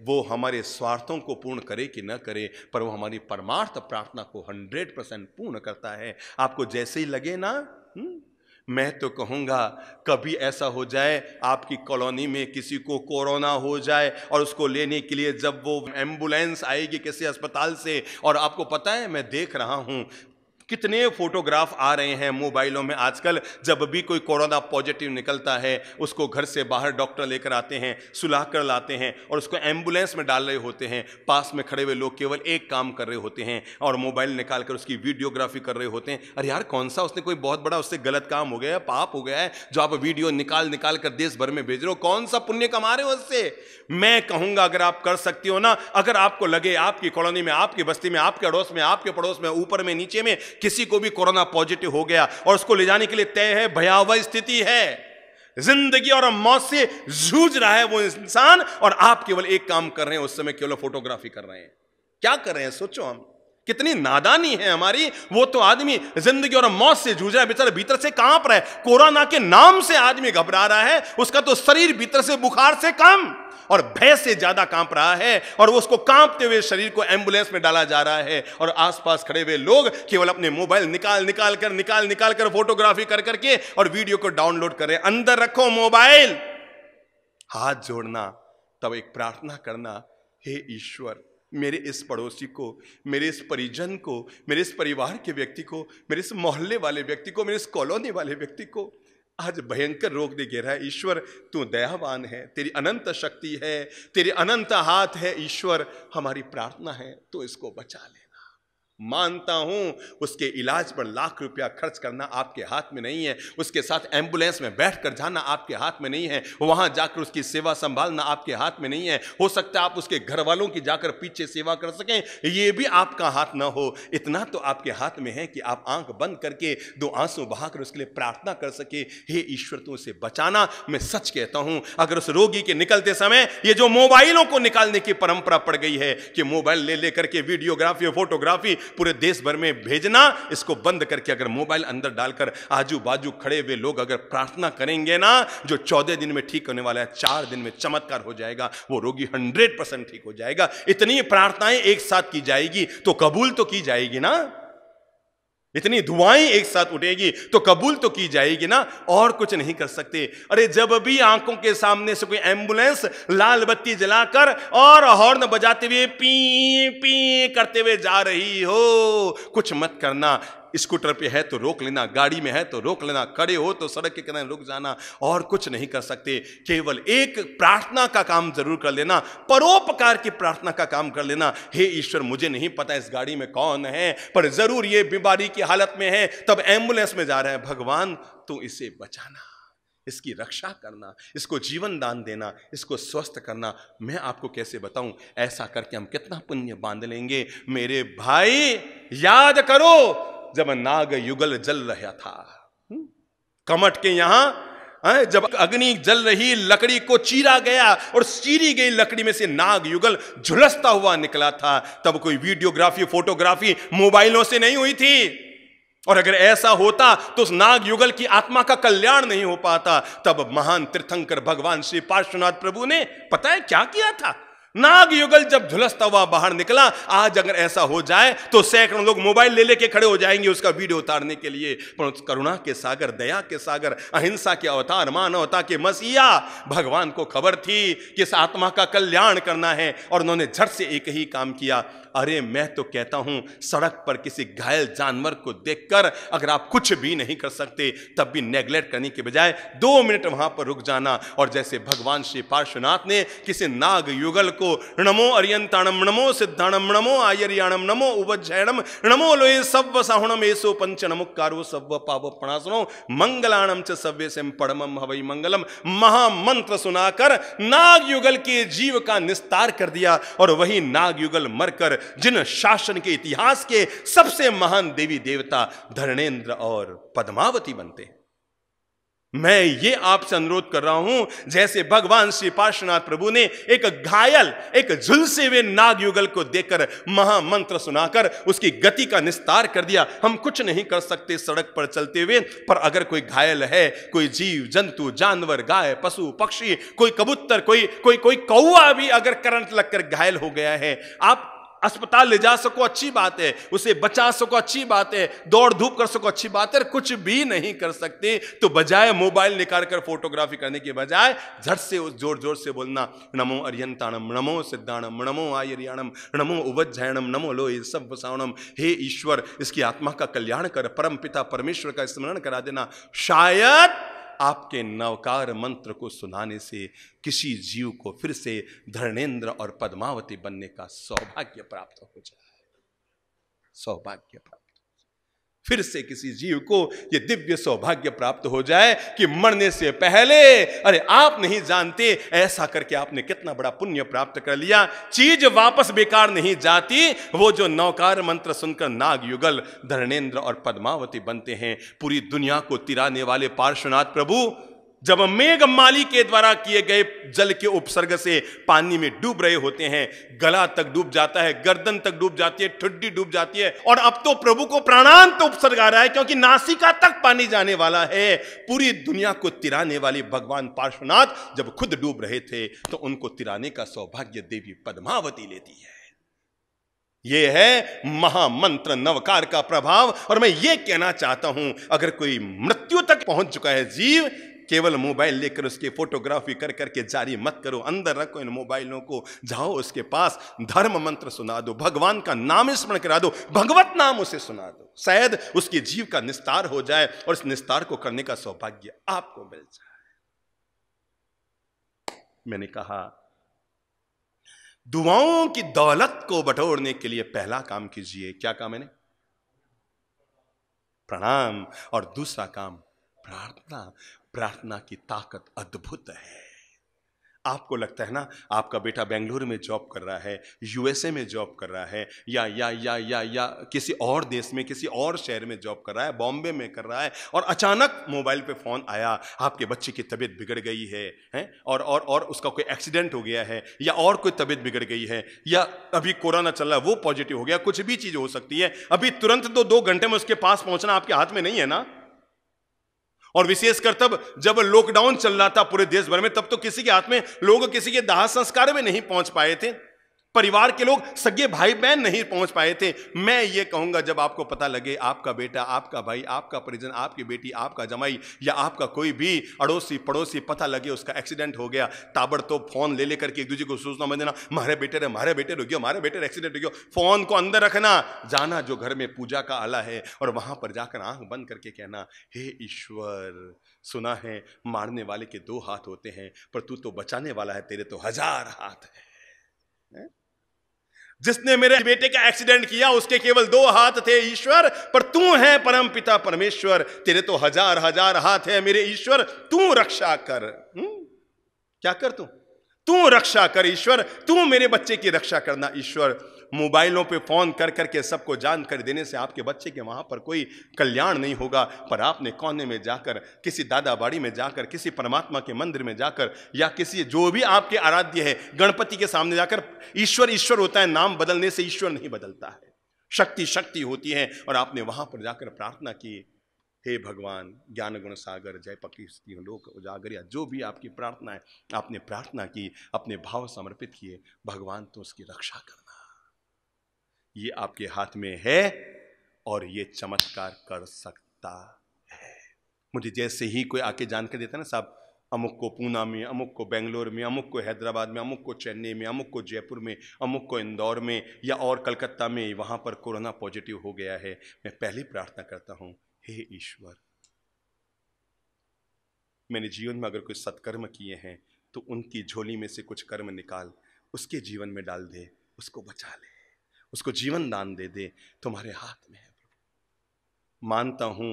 वो हमारे स्वार्थों को पूर्ण करे कि न करे पर वो हमारी परमार्थ प्रार्थना को हंड्रेड परसेंट पूर्ण करता है आपको जैसे ही लगे ना हुँ? हम्म, मैं तो कहूँगा कभी ऐसा हो जाए आपकी कॉलोनी में किसी को कोरोना हो जाए और उसको लेने के लिए जब वो एम्बुलेंस आएगी किसी अस्पताल से और आपको पता है मैं देख रहा हूँ कितने फोटोग्राफ आ रहे हैं मोबाइलों में आजकल जब भी कोई कोरोना पॉजिटिव निकलता है उसको घर से बाहर डॉक्टर लेकर आते हैं सुलह कर लाते हैं और उसको एम्बुलेंस में डाल रहे होते हैं पास में खड़े हुए लोग केवल एक काम कर रहे होते हैं और मोबाइल निकाल कर उसकी वीडियोग्राफी कर रहे होते हैं अरे यार कौन सा उसने कोई बहुत बड़ा उससे गलत काम हो गया है पाप हो गया है जो आप वीडियो निकाल निकाल कर देश भर में भेज रहे हो कौन सा पुण्य कमा रहे हो उससे मैं कहूंगा अगर आप कर सकती हो ना अगर आपको लगे आपकी कॉलोनी में आपकी बस्ती में आपके अड़ोस में आपके पड़ोस में ऊपर में नीचे में किसी को भी कोरोना पॉजिटिव हो गया और उसको ले जाने के लिए तय है भयावह स्थिति है जिंदगी और मौत से जूझ रहा है वो इंसान और आप केवल एक काम कर रहे हैं उस समय केवल फोटोग्राफी कर रहे हैं क्या कर रहे हैं सोचो हम कितनी नादानी है हमारी वो तो आदमी जिंदगी और मौत से जूझ रहा है बेचारा भीतर से कांप रहा है कोरोना के नाम से आदमी घबरा रहा है उसका तो शरीर भीतर से बुखार से कम और भय से ज्यादा कांप रहा है और वो उसको कांपते हुए शरीर को एम्बुलेंस में डाला जा रहा है और आसपास खड़े हुए लोग केवल अपने मोबाइल निकाल निकाल कर निकाल निकाल कर फोटोग्राफी कर करके और वीडियो को डाउनलोड करें अंदर रखो मोबाइल हाथ जोड़ना तब एक प्रार्थना करना हे ईश्वर मेरे इस पड़ोसी को मेरे इस परिजन को मेरे इस परिवार के व्यक्ति को मेरे इस मोहल्ले वाले व्यक्ति को मेरे इस कॉलोनी वाले व्यक्ति को आज भयंकर रोग ने घेरा है ईश्वर तू दयावान है तेरी अनंत शक्ति है तेरे अनंत हाथ है ईश्वर हमारी प्रार्थना है तो इसको बचा ले मानता हूं उसके इलाज पर लाख रुपया खर्च करना आपके हाथ में नहीं है उसके साथ एम्बुलेंस में बैठ कर जाना आपके हाथ में नहीं है वहां जाकर उसकी सेवा संभालना आपके हाथ में नहीं है हो सकता है आप उसके घर वालों की जाकर पीछे सेवा कर सकें ये भी आपका हाथ ना हो इतना तो आपके हाथ में है कि आप आंख बंद करके दो आंसू बहाकर उसके लिए प्रार्थना कर सके हे ईश्वर तो उसे बचाना मैं सच कहता हूं अगर उस रोगी के निकलते समय ये जो मोबाइलों को निकालने की परंपरा पड़ गई है कि मोबाइल ले लेकर के वीडियोग्राफी फोटोग्राफी पूरे देश भर में भेजना इसको बंद करके अगर मोबाइल अंदर डालकर आजू बाजू खड़े हुए लोग अगर प्रार्थना करेंगे ना जो चौदह दिन में ठीक होने वाला है चार दिन में चमत्कार हो जाएगा वो रोगी हंड्रेड परसेंट ठीक हो जाएगा इतनी प्रार्थनाएं एक साथ की जाएगी तो कबूल तो की जाएगी ना इतनी दुआएं एक साथ उठेगी तो कबूल तो की जाएगी ना और कुछ नहीं कर सकते अरे जब भी आंखों के सामने से कोई एम्बुलेंस लाल बत्ती जलाकर और हॉर्न बजाते हुए पी पी करते हुए जा रही हो कुछ मत करना स्कूटर पे है तो रोक लेना गाड़ी में है तो रोक लेना खड़े हो तो सड़क के किनारे रुक जाना और कुछ नहीं कर सकते केवल एक प्रार्थना का काम जरूर कर लेना परोपकार की प्रार्थना का काम कर लेना हे ईश्वर मुझे नहीं पता इस गाड़ी में कौन है पर जरूर ये बीमारी की हालत में है तब एम्बुलेंस में जा रहे हैं भगवान तो इसे बचाना इसकी रक्षा करना इसको जीवन दान देना इसको स्वस्थ करना मैं आपको कैसे बताऊं ऐसा करके हम कितना पुण्य बांध लेंगे मेरे भाई याद करो जब नाग युगल जल रहा था हम्म? कमट के यहां हाँ, जब अग्नि जल रही लकड़ी को चीरा गया और चीरी गई लकड़ी में से नाग युगल झुलसता हुआ निकला था तब कोई वीडियोग्राफी फोटोग्राफी मोबाइलों से नहीं हुई थी और अगर ऐसा होता तो उस नाग युगल की आत्मा का कल्याण नहीं हो पाता तब महान तीर्थंकर भगवान श्री पार्श्वनाथ प्रभु ने पता है क्या किया था नाग युगल जब झुलसता हुआ बाहर निकला आज अगर ऐसा हो जाए तो सैकड़ों लोग मोबाइल ले लेके खड़े हो जाएंगे उसका वीडियो उतारने के लिए पर करुणा के सागर दया के सागर अहिंसा के अवतार मानवता के मसीहा भगवान को खबर थी कि इस आत्मा का कल्याण करना है और उन्होंने झट से एक ही काम किया अरे मैं तो कहता हूं सड़क पर किसी घायल जानवर को देखकर अगर आप कुछ भी नहीं कर सकते तब भी नेग्लेक्ट करने के बजाय दो मिनट वहां पर रुक जाना और जैसे भगवान श्री पार्श्वनाथ ने किसी नाग युगल को नमो अरियंताणम नमो सिद्धाणम नमो आयरियाणम नमो उवजैणम नमो लोये सव्व साहुणम एसो पंच नमुकारो सव्व पाव प्रणासनो मंगलाणम च सव्य से परमम हवई मंगलम महामंत्र सुनाकर नाग युगल के जीव का निस्तार कर दिया और वही नाग युगल मरकर जिन शासन के इतिहास के सबसे महान देवी देवता धरणेन्द्र और पद्मावती बनते हैं मैं ये आपसे अनुरोध कर रहा हूं जैसे भगवान श्री पार्श्वनाथ प्रभु ने एक घायल एक झुलसे हुए नाग युगल को देकर महामंत्र सुनाकर उसकी गति का निस्तार कर दिया हम कुछ नहीं कर सकते सड़क पर चलते हुए पर अगर कोई घायल है कोई जीव जंतु जानवर गाय पशु पक्षी कोई कबूतर कोई कोई कोई कौआ भी अगर करंट लगकर घायल हो गया है आप अस्पताल ले जा सको अच्छी बात है उसे बचा सको अच्छी बात है दौड़ धूप कर सको अच्छी बात है कुछ भी नहीं कर सकते तो बजाय मोबाइल निकाल कर फोटोग्राफी करने के बजाय झट से उस जोर जोर से बोलना नमो अरियंताणम नमो सिद्धाणम नमो आयरियाणम नमो उवज्जयणम नमो लोहे बसाणम हे ईश्वर इसकी आत्मा का कल्याण कर परम पिता परमेश्वर का स्मरण करा देना शायद आपके नवकार मंत्र को सुनाने से किसी जीव को फिर से धर्णेंद्र और पद्मावती बनने का सौभाग्य प्राप्त हो जाए सौभाग्य प्राप्त फिर से किसी जीव को यह दिव्य सौभाग्य प्राप्त हो जाए कि मरने से पहले अरे आप नहीं जानते ऐसा करके आपने कितना बड़ा पुण्य प्राप्त कर लिया चीज वापस बेकार नहीं जाती वो जो नौकार मंत्र सुनकर नाग युगल धरणेन्द्र और पद्मावती बनते हैं पूरी दुनिया को तिराने वाले पार्श्वनाथ प्रभु जब मेघ माली के द्वारा किए गए जल के उपसर्ग से पानी में डूब रहे होते हैं गला तक डूब जाता है गर्दन तक डूब जाती है ठुड्डी डूब जाती है और अब तो प्रभु को प्राणांत तो उपसर्ग आ रहा है क्योंकि नासिका तक पानी जाने वाला है पूरी दुनिया को तिराने वाले भगवान पार्श्वनाथ जब खुद डूब रहे थे तो उनको तिराने का सौभाग्य देवी पद्मावती लेती है ये है महामंत्र नवकार का प्रभाव और मैं ये कहना चाहता हूं अगर कोई मृत्यु तक पहुंच चुका है जीव केवल मोबाइल लेकर उसकी फोटोग्राफी कर करके जारी मत करो अंदर रखो इन मोबाइलों को जाओ उसके पास धर्म मंत्र सुना दो भगवान का नाम स्मरण करा दो भगवत नाम उसे सुना दो शायद उसके जीव का निस्तार हो जाए और इस निस्तार को करने का सौभाग्य आपको मिल जाए मैंने कहा दुआओं की दौलत को बटोरने के लिए पहला काम कीजिए क्या काम मैंने प्रणाम और दूसरा काम प्रार्थना प्रार्थना की ताकत अद्भुत है आपको लगता है ना आपका बेटा बेंगलुरु में जॉब कर रहा है यूएसए में जॉब कर रहा है या या या या या किसी और देश में किसी और शहर में जॉब कर रहा है बॉम्बे में कर रहा है और अचानक मोबाइल पे फ़ोन आया आपके बच्चे की तबीयत बिगड़ गई है हैं और और और उसका कोई एक्सीडेंट हो गया है या और कोई तबीयत बिगड़ गई है या अभी कोरोना चल रहा है वो पॉजिटिव हो गया कुछ भी चीज़ हो सकती है अभी तुरंत तो दो घंटे में उसके पास पहुँचना आपके हाथ में नहीं है ना और विशेषकर तब जब लॉकडाउन चल रहा था पूरे देश भर में तब तो किसी के हाथ में लोग किसी के दाह संस्कार में नहीं पहुंच पाए थे परिवार के लोग सगे भाई बहन नहीं पहुंच पाए थे मैं ये कहूंगा जब आपको पता लगे आपका बेटा आपका भाई आपका परिजन आपकी बेटी आपका जमाई या आपका कोई भी अड़ोसी पड़ोसी पता लगे उसका एक्सीडेंट हो गया ताबड़तोब फोन ले लेकर के एक दूसरे को सूचना मैं देना मारे बेटे रे मारे बेटे रुक हमारे मारे बेटे एक्सीडेंट हो गया फोन को अंदर रखना जाना जो घर में पूजा का आला है और वहां पर जाकर आंख बंद करके कहना हे ईश्वर सुना है मारने वाले के दो हाथ होते हैं पर तू तो बचाने वाला है तेरे तो हजार हाथ है जिसने मेरे बेटे का एक्सीडेंट किया उसके केवल दो हाथ थे ईश्वर पर तू है परम पिता परमेश्वर तेरे तो हजार हजार हाथ है मेरे ईश्वर तू रक्षा कर हुँ? हम्म? क्या कर तू तू रक्षा कर ईश्वर तू मेरे बच्चे की रक्षा करना ईश्वर मोबाइलों पे फ़ोन कर कर के सबको जान कर देने से आपके बच्चे के वहाँ पर कोई कल्याण नहीं होगा पर आपने कोने में जाकर किसी दादाबाड़ी में जाकर किसी परमात्मा के मंदिर में जाकर या किसी जो भी आपके आराध्य है गणपति के सामने जाकर ईश्वर ईश्वर होता है नाम बदलने से ईश्वर नहीं बदलता है शक्ति शक्ति होती है और आपने वहाँ पर जाकर प्रार्थना की हे भगवान ज्ञान गुण सागर जय पकी लोक उजागर या जो भी आपकी प्रार्थना है आपने प्रार्थना की अपने भाव समर्पित किए भगवान तो उसकी रक्षा कर ये आपके हाथ में है और ये चमत्कार कर सकता है मुझे जैसे ही कोई आके जान के देता ना साहब अमुक को पूना में अमुक को बेंगलोर में अमुक को हैदराबाद में अमुक को चेन्नई में अमुक को जयपुर में अमुक को इंदौर में या और कलकत्ता में वहाँ पर कोरोना पॉजिटिव हो गया है मैं पहले प्रार्थना करता हूँ हे ईश्वर मैंने जीवन में अगर कोई सत्कर्म किए हैं तो उनकी झोली में से कुछ कर्म निकाल उसके जीवन में डाल दे उसको बचा ले उसको जीवन दान दे दे तुम्हारे हाथ में है प्रभु मानता हूँ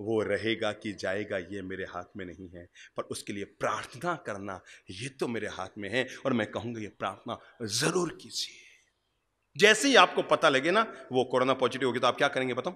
वो रहेगा कि जाएगा ये मेरे हाथ में नहीं है पर उसके लिए प्रार्थना करना ये तो मेरे हाथ में है और मैं कहूँगा ये प्रार्थना ज़रूर कीजिए जैसे ही आपको पता लगे ना वो कोरोना पॉजिटिव होगी तो आप क्या करेंगे बताओ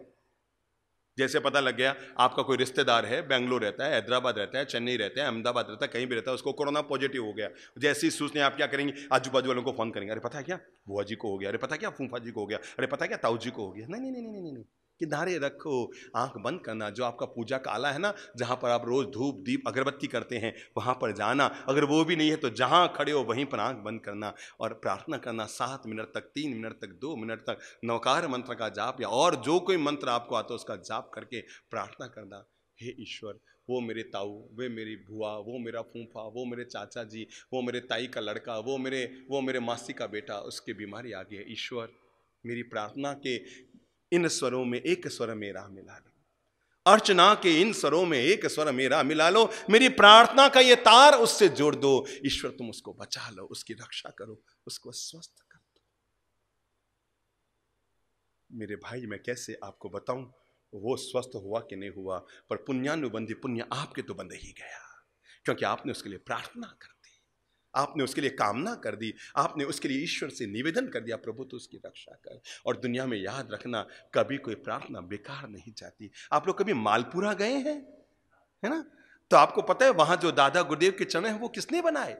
जैसे पता लग गया आपका कोई रिश्तेदार है बेंगलोर रहता है हैदराबाद रहता है चेन्नई रहता है अहमदाबाद रहता है कहीं भी रहता है उसको कोरोना पॉजिटिव हो गया जैसी सूचने आप क्या करेंगे आजू बाजू वालों को फ़ोन करेंगे अरे पता है क्या बुआ जी को हो गया अरे पता क्या फूफा जी को हो गया अरे पता क्या ताऊ जी को हो गया नहीं नहीं नहीं नहीं नहीं नहीं किनारे रखो आंख बंद करना जो आपका पूजा का आला है ना जहाँ पर आप रोज़ धूप दीप अगरबत्ती करते हैं वहाँ पर जाना अगर वो भी नहीं है तो जहाँ खड़े हो वहीं पर आंख बंद करना और प्रार्थना करना सात मिनट तक तीन मिनट तक दो मिनट तक नौकार मंत्र का जाप या और जो कोई मंत्र आपको आता है उसका जाप करके प्रार्थना करना हे ईश्वर वो मेरे ताऊ वे मेरी भुआ वो मेरा फूफा वो मेरे चाचा जी वो मेरे ताई का लड़का वो मेरे वो मेरे मासी का बेटा उसकी बीमारी आ गई है ईश्वर मेरी प्रार्थना के इन स्वरों में एक स्वर मेरा मिला लो अर्चना के इन स्वरों में एक स्वर मेरा मिला लो मेरी प्रार्थना का ये तार उससे जोड़ दो ईश्वर तुम उसको बचा लो उसकी रक्षा करो उसको स्वस्थ कर दो मेरे भाई मैं कैसे आपको बताऊं वो स्वस्थ हुआ कि नहीं हुआ पर पुण्यानुबंधी पुण्य आपके तो बंद ही गया क्योंकि आपने उसके लिए प्रार्थना कर आपने उसके लिए कामना कर दी आपने उसके लिए ईश्वर से निवेदन कर दिया प्रभु तो उसकी रक्षा कर और दुनिया में याद रखना कभी कोई प्रार्थना बेकार नहीं जाती आप लोग कभी मालपुरा गए हैं है ना तो आपको पता है वहां जो दादा गुरुदेव के चने हैं वो किसने बनाए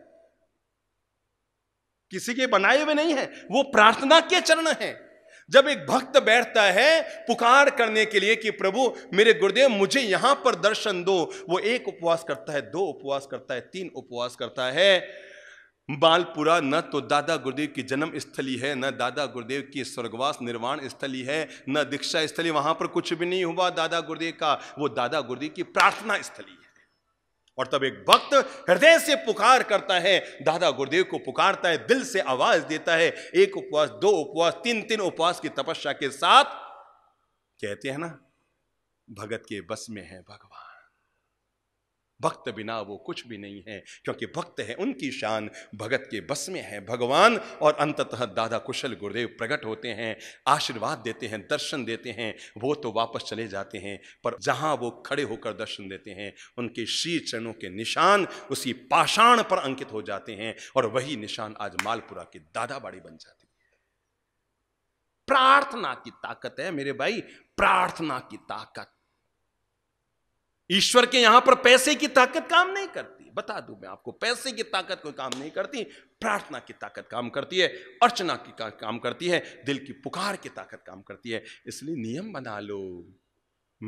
किसी के बनाए हुए नहीं है वो प्रार्थना के चरण हैं जब एक भक्त बैठता है पुकार करने के लिए कि प्रभु मेरे गुरुदेव मुझे यहां पर दर्शन दो वो एक उपवास करता है दो उपवास करता है तीन उपवास करता है बालपुरा न तो दादा गुरुदेव की जन्म स्थली है न दादा गुरुदेव की स्वर्गवास निर्वाण स्थली है न दीक्षा स्थली वहां पर कुछ भी नहीं हुआ दादा गुरुदेव का वो दादा गुरुदेव की प्रार्थना स्थली है और तब एक भक्त हृदय से पुकार करता है दादा गुरुदेव को पुकारता है दिल से आवाज देता है एक उपवास दो उपवास तीन तीन उपवास की तपस्या के साथ कहते हैं ना भगत के बस में है भगवान भक्त बिना वो कुछ भी नहीं है क्योंकि भक्त है उनकी शान भगत के बस में है भगवान और अंततः दादा कुशल गुरुदेव प्रकट होते हैं आशीर्वाद देते हैं दर्शन देते हैं वो तो वापस चले जाते हैं पर जहाँ वो खड़े होकर दर्शन देते हैं उनके श्री चरणों के निशान उसी पाषाण पर अंकित हो जाते हैं और वही निशान आज मालपुरा की दादाबाड़ी बन जाती है प्रार्थना की ताकत है मेरे भाई प्रार्थना की ताकत ईश्वर के यहां पर पैसे की ताकत काम नहीं करती बता दूं मैं आपको पैसे की ताकत कोई काम नहीं करती प्रार्थना की ताकत काम करती है अर्चना की काम करती है दिल की पुकार की ताकत काम करती है इसलिए नियम बना लो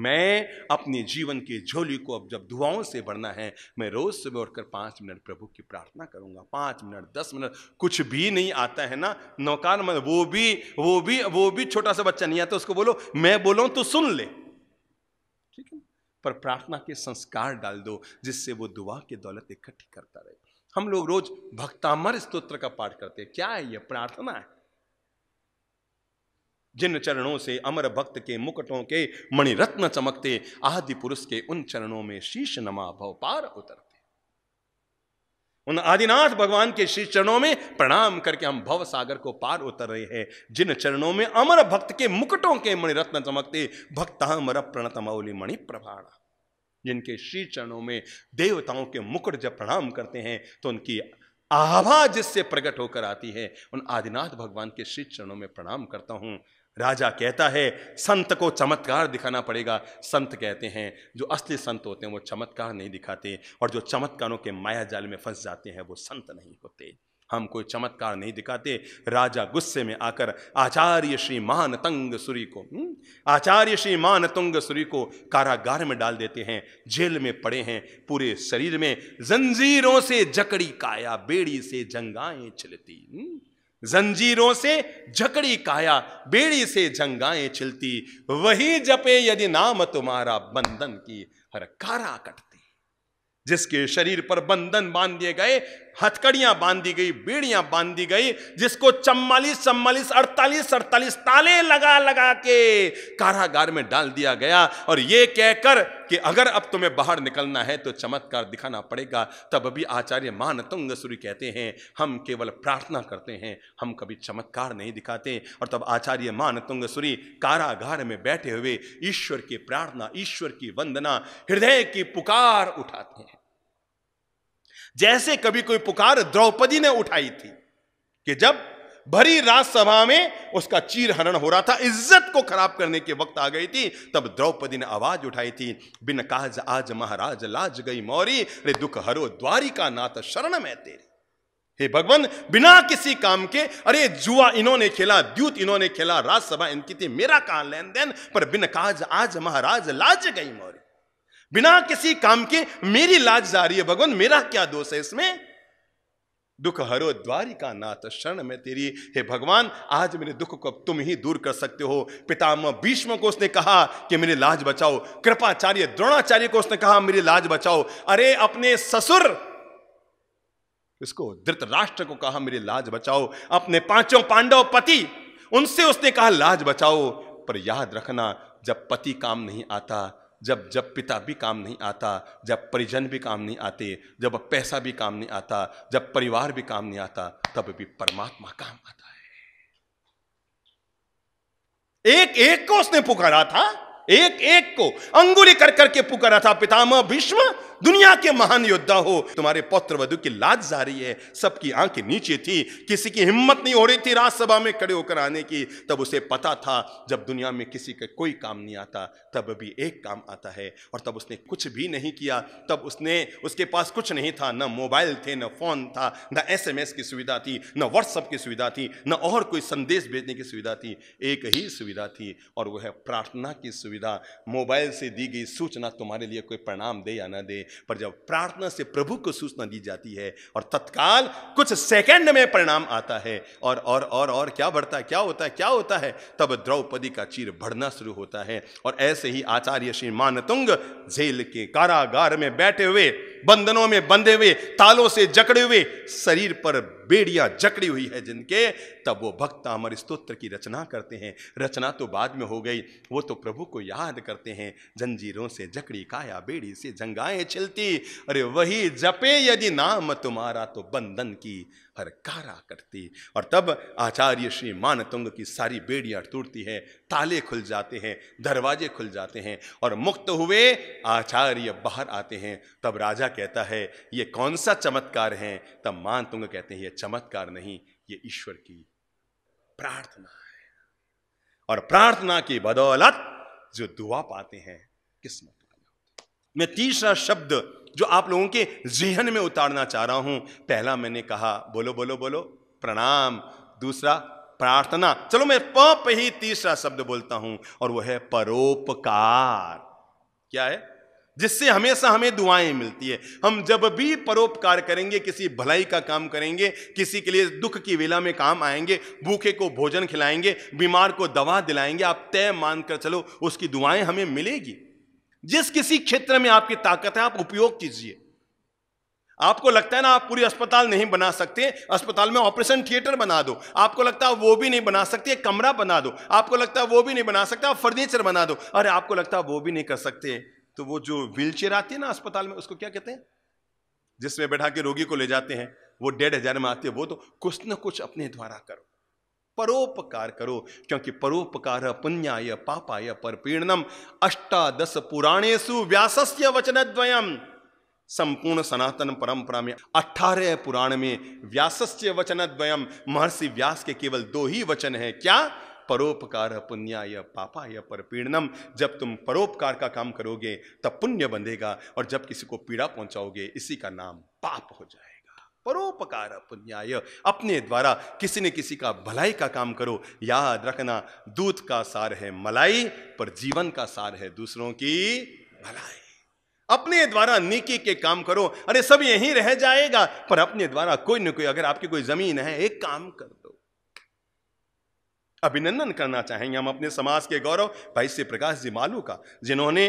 मैं अपने जीवन की झोली को अब जब दुआओं से भरना है मैं रोज सुबह उठकर पाँच मिनट प्रभु की प्रार्थना करूंगा पाँच मिनट दस मिनट कुछ भी नहीं आता है ना नौकार मत वो भी वो भी वो भी छोटा सा बच्चा नहीं आता उसको बोलो मैं बोलो तो सुन ले पर प्रार्थना के संस्कार डाल दो जिससे वो दुआ के दौलत इकट्ठी करता रहे हम लोग रोज भक्तामर स्तोत्र का पाठ करते हैं क्या है यह प्रार्थना है जिन चरणों से अमर भक्त के मुकुटों के मणिरत्न चमकते आदि पुरुष के उन चरणों में शीश नमा भव पार उतर उन आदिनाथ भगवान के श्री चरणों में प्रणाम करके हम भव सागर को पार उतर रहे हैं जिन चरणों में अमर भक्त के मुकुटों के मणि रत्न चमकते भक्तामर मौली मणि प्रभाणा जिनके श्री चरणों में देवताओं के मुकुट जब प्रणाम करते हैं तो उनकी आभा जिससे प्रकट होकर आती है उन आदिनाथ भगवान के श्री चरणों में प्रणाम करता हूँ राजा कहता है संत को चमत्कार दिखाना पड़ेगा संत कहते हैं जो असली संत होते हैं वो चमत्कार नहीं दिखाते और जो चमत्कारों के माया जाल में फंस जाते हैं वो संत नहीं होते हम कोई चमत्कार नहीं दिखाते राजा गुस्से में आकर आचार्य श्री मान तंग सूरी को हम्म, आचार्य श्री मान तुंग सूरी को कारागार में डाल देते हैं जेल में पड़े हैं पूरे शरीर में जंजीरों से जकड़ी काया बेड़ी से जंगाएं छिलती हम्म, जंजीरों से जकड़ी काया बेड़ी से जंगाएं छिलती वही जपे यदि नाम तुम्हारा बंधन की हर कारा कटती जिसके शरीर पर बंधन बांध दिए गए हथकड़ियां दी गई बेड़ियां दी गई जिसको चम्मालीस चम्मालीस अड़तालीस अड़तालीस ताले लगा लगा के कारागार में डाल दिया गया और ये कहकर कि अगर अब तुम्हें बाहर निकलना है तो चमत्कार दिखाना पड़ेगा तब अभी आचार्य मान तुंग कहते हैं हम केवल प्रार्थना करते हैं हम कभी चमत्कार नहीं दिखाते और तब आचार्य मान तुंग कारागार में बैठे हुए ईश्वर की प्रार्थना ईश्वर की वंदना हृदय की पुकार उठाते हैं जैसे कभी कोई पुकार द्रौपदी ने उठाई थी कि जब भरी राजसभा में उसका चीर हरण हो रहा था इज्जत को खराब करने के वक्त आ गई थी तब द्रौपदी ने आवाज उठाई थी बिन काज आज महाराज लाज गई मौरी रे दुख हरो द्वारिका नाथ शरण में तेरी हे भगवान बिना किसी काम के अरे जुआ इन्होंने खेला द्यूत इन्होंने खेला राजसभा इनकी थी मेरा कहा लेन देन पर बिन काज आज महाराज लाज गई मौरी बिना किसी काम के मेरी लाज जा रही है भगवान मेरा क्या दोष है इसमें दुख हरो द्वारिका नाथ शरण में तेरी हे भगवान आज मेरे दुख को तुम ही दूर कर सकते हो पितामह भीष्म को उसने कहा कि मेरी लाज बचाओ कृपाचार्य द्रोणाचार्य को उसने कहा मेरे लाज बचाओ अरे अपने ससुर इसको राष्ट्र को कहा मेरी लाज बचाओ अपने पांचों पांडव पति उनसे उसने कहा लाज बचाओ पर याद रखना जब पति काम नहीं आता जब जब पिता भी काम नहीं आता जब परिजन भी काम नहीं आते जब पैसा भी काम नहीं आता जब परिवार भी काम नहीं आता तब भी परमात्मा काम आता है एक एक को उसने पुकारा था एक एक को अंगुली कर करके पुकारा था पितामह भीष्म दुनिया के महान योद्धा हो तुम्हारे पौत्र वधु की लाज जा रही है सबकी आंखें नीचे थी किसी की हिम्मत नहीं हो रही थी राज्यसभा में खड़े होकर आने की तब उसे पता था जब दुनिया में किसी का कोई काम नहीं आता तब भी एक काम आता है और तब उसने कुछ भी नहीं किया तब उसने उसके पास कुछ नहीं था न मोबाइल थे न फोन था न एस की सुविधा थी न व्हाट्सएप की सुविधा थी न और कोई संदेश भेजने की सुविधा थी एक ही सुविधा थी और वह प्रार्थना की सुविधा मोबाइल से दी गई सूचना तुम्हारे लिए कोई परिणाम दे या ना दे पर जब प्रार्थना से प्रभु को सूचना दी जाती है और तत्काल कुछ सेकंड में परिणाम आता है और और और और क्या बढ़ता है क्या होता है क्या होता है तब द्रौपदी का चीर बढ़ना शुरू होता है और ऐसे ही आचार्य श्री मानतुंग जेल के कारागार में बैठे हुए बंधनों में बंधे हुए तालों से जकड़े हुए शरीर पर बेड़ियां जकड़ी हुई है जिनके तब वो भक्त अमर स्तोत्र की रचना करते हैं रचना तो बाद में हो गई वो तो प्रभु को याद करते हैं जंजीरों से जकड़ी काया बेड़ी से जंगाएं छिलती अरे वही जपे यदि नाम तुम्हारा तो बंधन की फरकारा करती और तब आचार्य श्री मानतुंग की सारी बेड़ियां टूटती हैं ताले खुल जाते हैं दरवाजे खुल जाते हैं और मुक्त हुए आचार्य बाहर आते हैं तब राजा कहता है ये कौन सा चमत्कार है तब मानतुंग कहते हैं ये चमत्कार नहीं ये ईश्वर की प्रार्थना है और प्रार्थना की बदौलत जो दुआ पाते हैं किस्मत मैं तीसरा शब्द जो आप लोगों के जहन में उतारना चाह रहा हूं पहला मैंने कहा बोलो बोलो बोलो प्रणाम दूसरा प्रार्थना चलो मैं प पे ही तीसरा शब्द बोलता हूं और वह है परोपकार क्या है जिससे हमेशा हमें दुआएं मिलती है हम जब भी परोपकार करेंगे किसी भलाई का काम करेंगे किसी के लिए दुख की वेला में काम आएंगे भूखे को भोजन खिलाएंगे बीमार को दवा दिलाएंगे आप तय मानकर चलो उसकी दुआएं हमें मिलेगी जिस किसी क्षेत्र में आपकी ताकत है आप उपयोग कीजिए आपको लगता है ना आप पूरी अस्पताल नहीं बना सकते अस्पताल में ऑपरेशन थिएटर बना दो आपको लगता है वो भी नहीं बना सकते कमरा बना दो आपको लगता है वो भी नहीं बना सकते आप फर्नीचर बना दो अरे आपको लगता है वो भी नहीं कर सकते तो वो जो व्हील चेयर आती है ना अस्पताल में उसको क्या कहते हैं जिसमें बैठा के रोगी को ले जाते हैं वो डेढ़ हजार में आती है वो तो कुछ ना कुछ अपने द्वारा करो परोपकार करो क्योंकि परोपकार पुण्याय पापाय परपीर्णम अष्टादश पुराणेशु व्यासस्य द्वयम संपूर्ण सनातन परंपरा में अठारह पुराण में व्यासस्य द्वयम महर्षि व्यास के केवल दो ही वचन है क्या परोपकार पुण्याय पापाय परपीड़नम जब तुम परोपकार का काम करोगे तब पुण्य बंधेगा और जब किसी को पीड़ा पहुंचाओगे इसी का नाम पाप हो जाए परोपकार पुण्याय अपने द्वारा किसी न किसी का भलाई का काम करो याद रखना दूध का सार है मलाई पर जीवन का सार है दूसरों की भलाई अपने द्वारा नीकी के काम करो अरे सब यहीं रह जाएगा पर अपने द्वारा कोई ना कोई अगर आपकी कोई जमीन है एक काम कर दो अभिनंदन करना चाहेंगे हम अपने समाज के गौरव भाई श्री प्रकाश जी मालू का जिन्होंने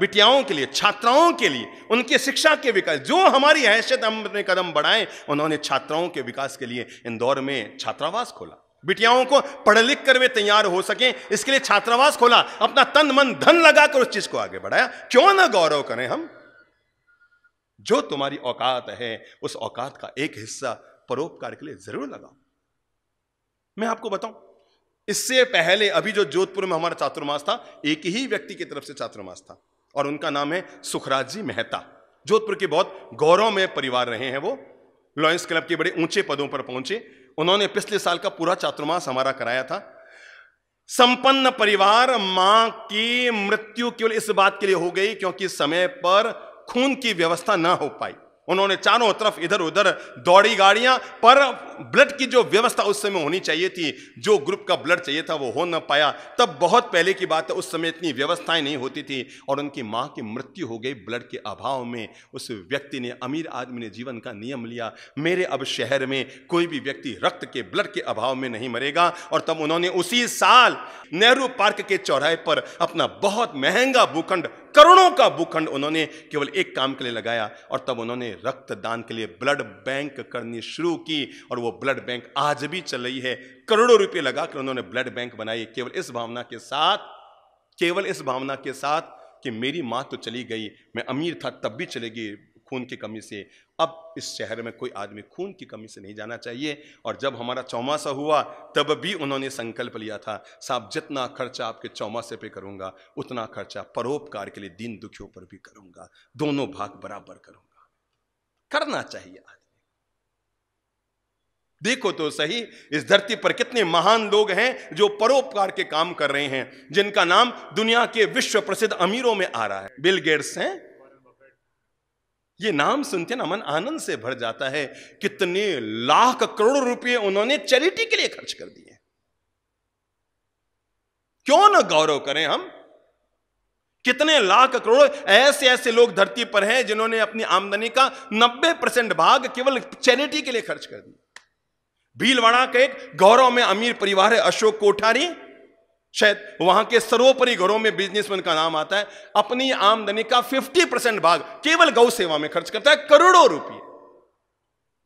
बिटियाओं के लिए छात्राओं के लिए उनके शिक्षा के विकास जो हमारी हैसियत हम अपने कदम बढ़ाएं उन्होंने छात्राओं के विकास के लिए इंदौर में छात्रावास खोला बिटियाओं को पढ़ लिख कर वे तैयार हो सकें इसके लिए छात्रावास खोला अपना तन मन धन लगाकर उस चीज को आगे बढ़ाया क्यों ना गौरव करें हम जो तुम्हारी औकात है उस औकात का एक हिस्सा परोपकार के लिए जरूर लगाओ मैं आपको बताऊं इससे पहले अभी जो जोधपुर में हमारा चातुर्मास था एक ही व्यक्ति की तरफ से चातुर्मास था और उनका नाम है सुखराज जी मेहता जोधपुर के बहुत गौरवमय परिवार रहे हैं वो लॉयंस क्लब के बड़े ऊंचे पदों पर पहुंचे उन्होंने पिछले साल का पूरा चातुर्मास हमारा कराया था संपन्न परिवार मां की मृत्यु केवल इस बात के लिए हो गई क्योंकि समय पर खून की व्यवस्था ना हो पाई उन्होंने चारों तरफ इधर उधर दौड़ी गाड़ियां पर ब्लड की जो व्यवस्था उस समय होनी चाहिए थी जो ग्रुप का ब्लड चाहिए था वो हो ना पाया तब बहुत पहले की बात है उस समय इतनी व्यवस्थाएं नहीं होती थी और उनकी माँ की मृत्यु हो गई ब्लड के अभाव में उस व्यक्ति ने अमीर आदमी ने जीवन का नियम लिया मेरे अब शहर में कोई भी व्यक्ति रक्त के ब्लड के अभाव में नहीं मरेगा और तब उन्होंने उसी साल नेहरू पार्क के चौराहे पर अपना बहुत महंगा भूखंड करोड़ों का भूखंड उन्होंने केवल एक काम के लिए लगाया और तब उन्होंने रक्तदान के लिए ब्लड बैंक करनी शुरू की और वो ब्लड बैंक आज भी चल रही है करोड़ों रुपए लगाकर उन्होंने ब्लड बैंक बनाई केवल इस भावना के साथ केवल इस भावना के साथ कि मेरी माँ तो चली गई मैं अमीर था तब भी चलेगी खून की कमी से अब इस शहर में कोई आदमी खून की कमी से नहीं जाना चाहिए और जब हमारा चौमासा हुआ तब भी उन्होंने संकल्प लिया था साहब जितना खर्चा आपके चौमासे पे करूंगा उतना खर्चा परोपकार के लिए दीन दुखियों पर भी करूँगा दोनों भाग बराबर करूंगा करना चाहिए देखो तो सही इस धरती पर कितने महान लोग हैं जो परोपकार के काम कर रहे हैं जिनका नाम दुनिया के विश्व प्रसिद्ध अमीरों में आ रहा है बिल गेट्स हैं ये नाम सुनते ना मन आनंद से भर जाता है कितने लाख करोड़ रुपए उन्होंने चैरिटी के लिए खर्च कर दिए क्यों ना गौरव करें हम कितने लाख करोड़ ऐसे ऐसे लोग धरती पर हैं जिन्होंने अपनी आमदनी का 90 परसेंट भाग केवल चैरिटी के लिए खर्च कर दिया भीलवाड़ा का एक गौरव में अमीर परिवार है अशोक कोठारी शायद वहां के सर्वोपरि घरों में बिजनेसमैन का नाम आता है अपनी आमदनी का 50 परसेंट भाग केवल गौ सेवा में खर्च करता है करोड़ों रुपये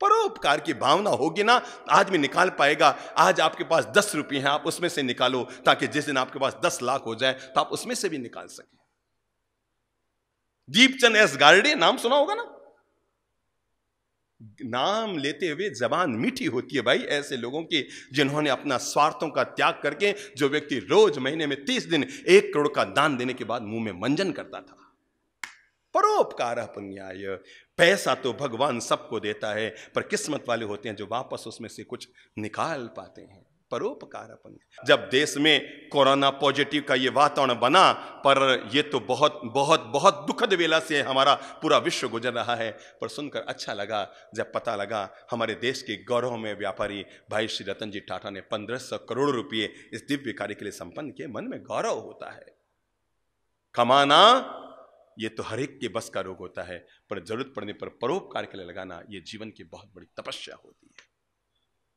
परोपकार की भावना होगी ना आदमी निकाल पाएगा आज आपके पास दस रुपये हैं आप उसमें से निकालो ताकि जिस दिन आपके पास दस लाख हो जाए तो आप उसमें से भी निकाल सकें दीपचंद एस गार्डे नाम सुना होगा ना नाम लेते हुए जबान मीठी होती है भाई ऐसे लोगों की जिन्होंने अपना स्वार्थों का त्याग करके जो व्यक्ति रोज महीने में तीस दिन एक करोड़ का दान देने के बाद मुंह में मंजन करता था परोपकार पुण्याय पैसा तो भगवान सबको देता है पर किस्मत वाले होते हैं जो वापस उसमें से कुछ निकाल पाते हैं परोपकार अपन जब देश में कोरोना पॉजिटिव का ये वातावरण बना पर ये तो बहुत बहुत बहुत दुखद वेला से हमारा पूरा विश्व गुजर रहा है पर सुनकर अच्छा लगा जब पता लगा हमारे देश के गौरव में व्यापारी भाई श्री रतन जी टाटा ने पंद्रह सौ करोड़ रुपये इस दिव्य कार्य के लिए संपन्न किए मन में गौरव होता है कमाना ये तो हर एक के बस का रोग होता है पर जरूरत पड़ने पर परोपकार के लिए लगाना ये जीवन की बहुत बड़ी तपस्या होती है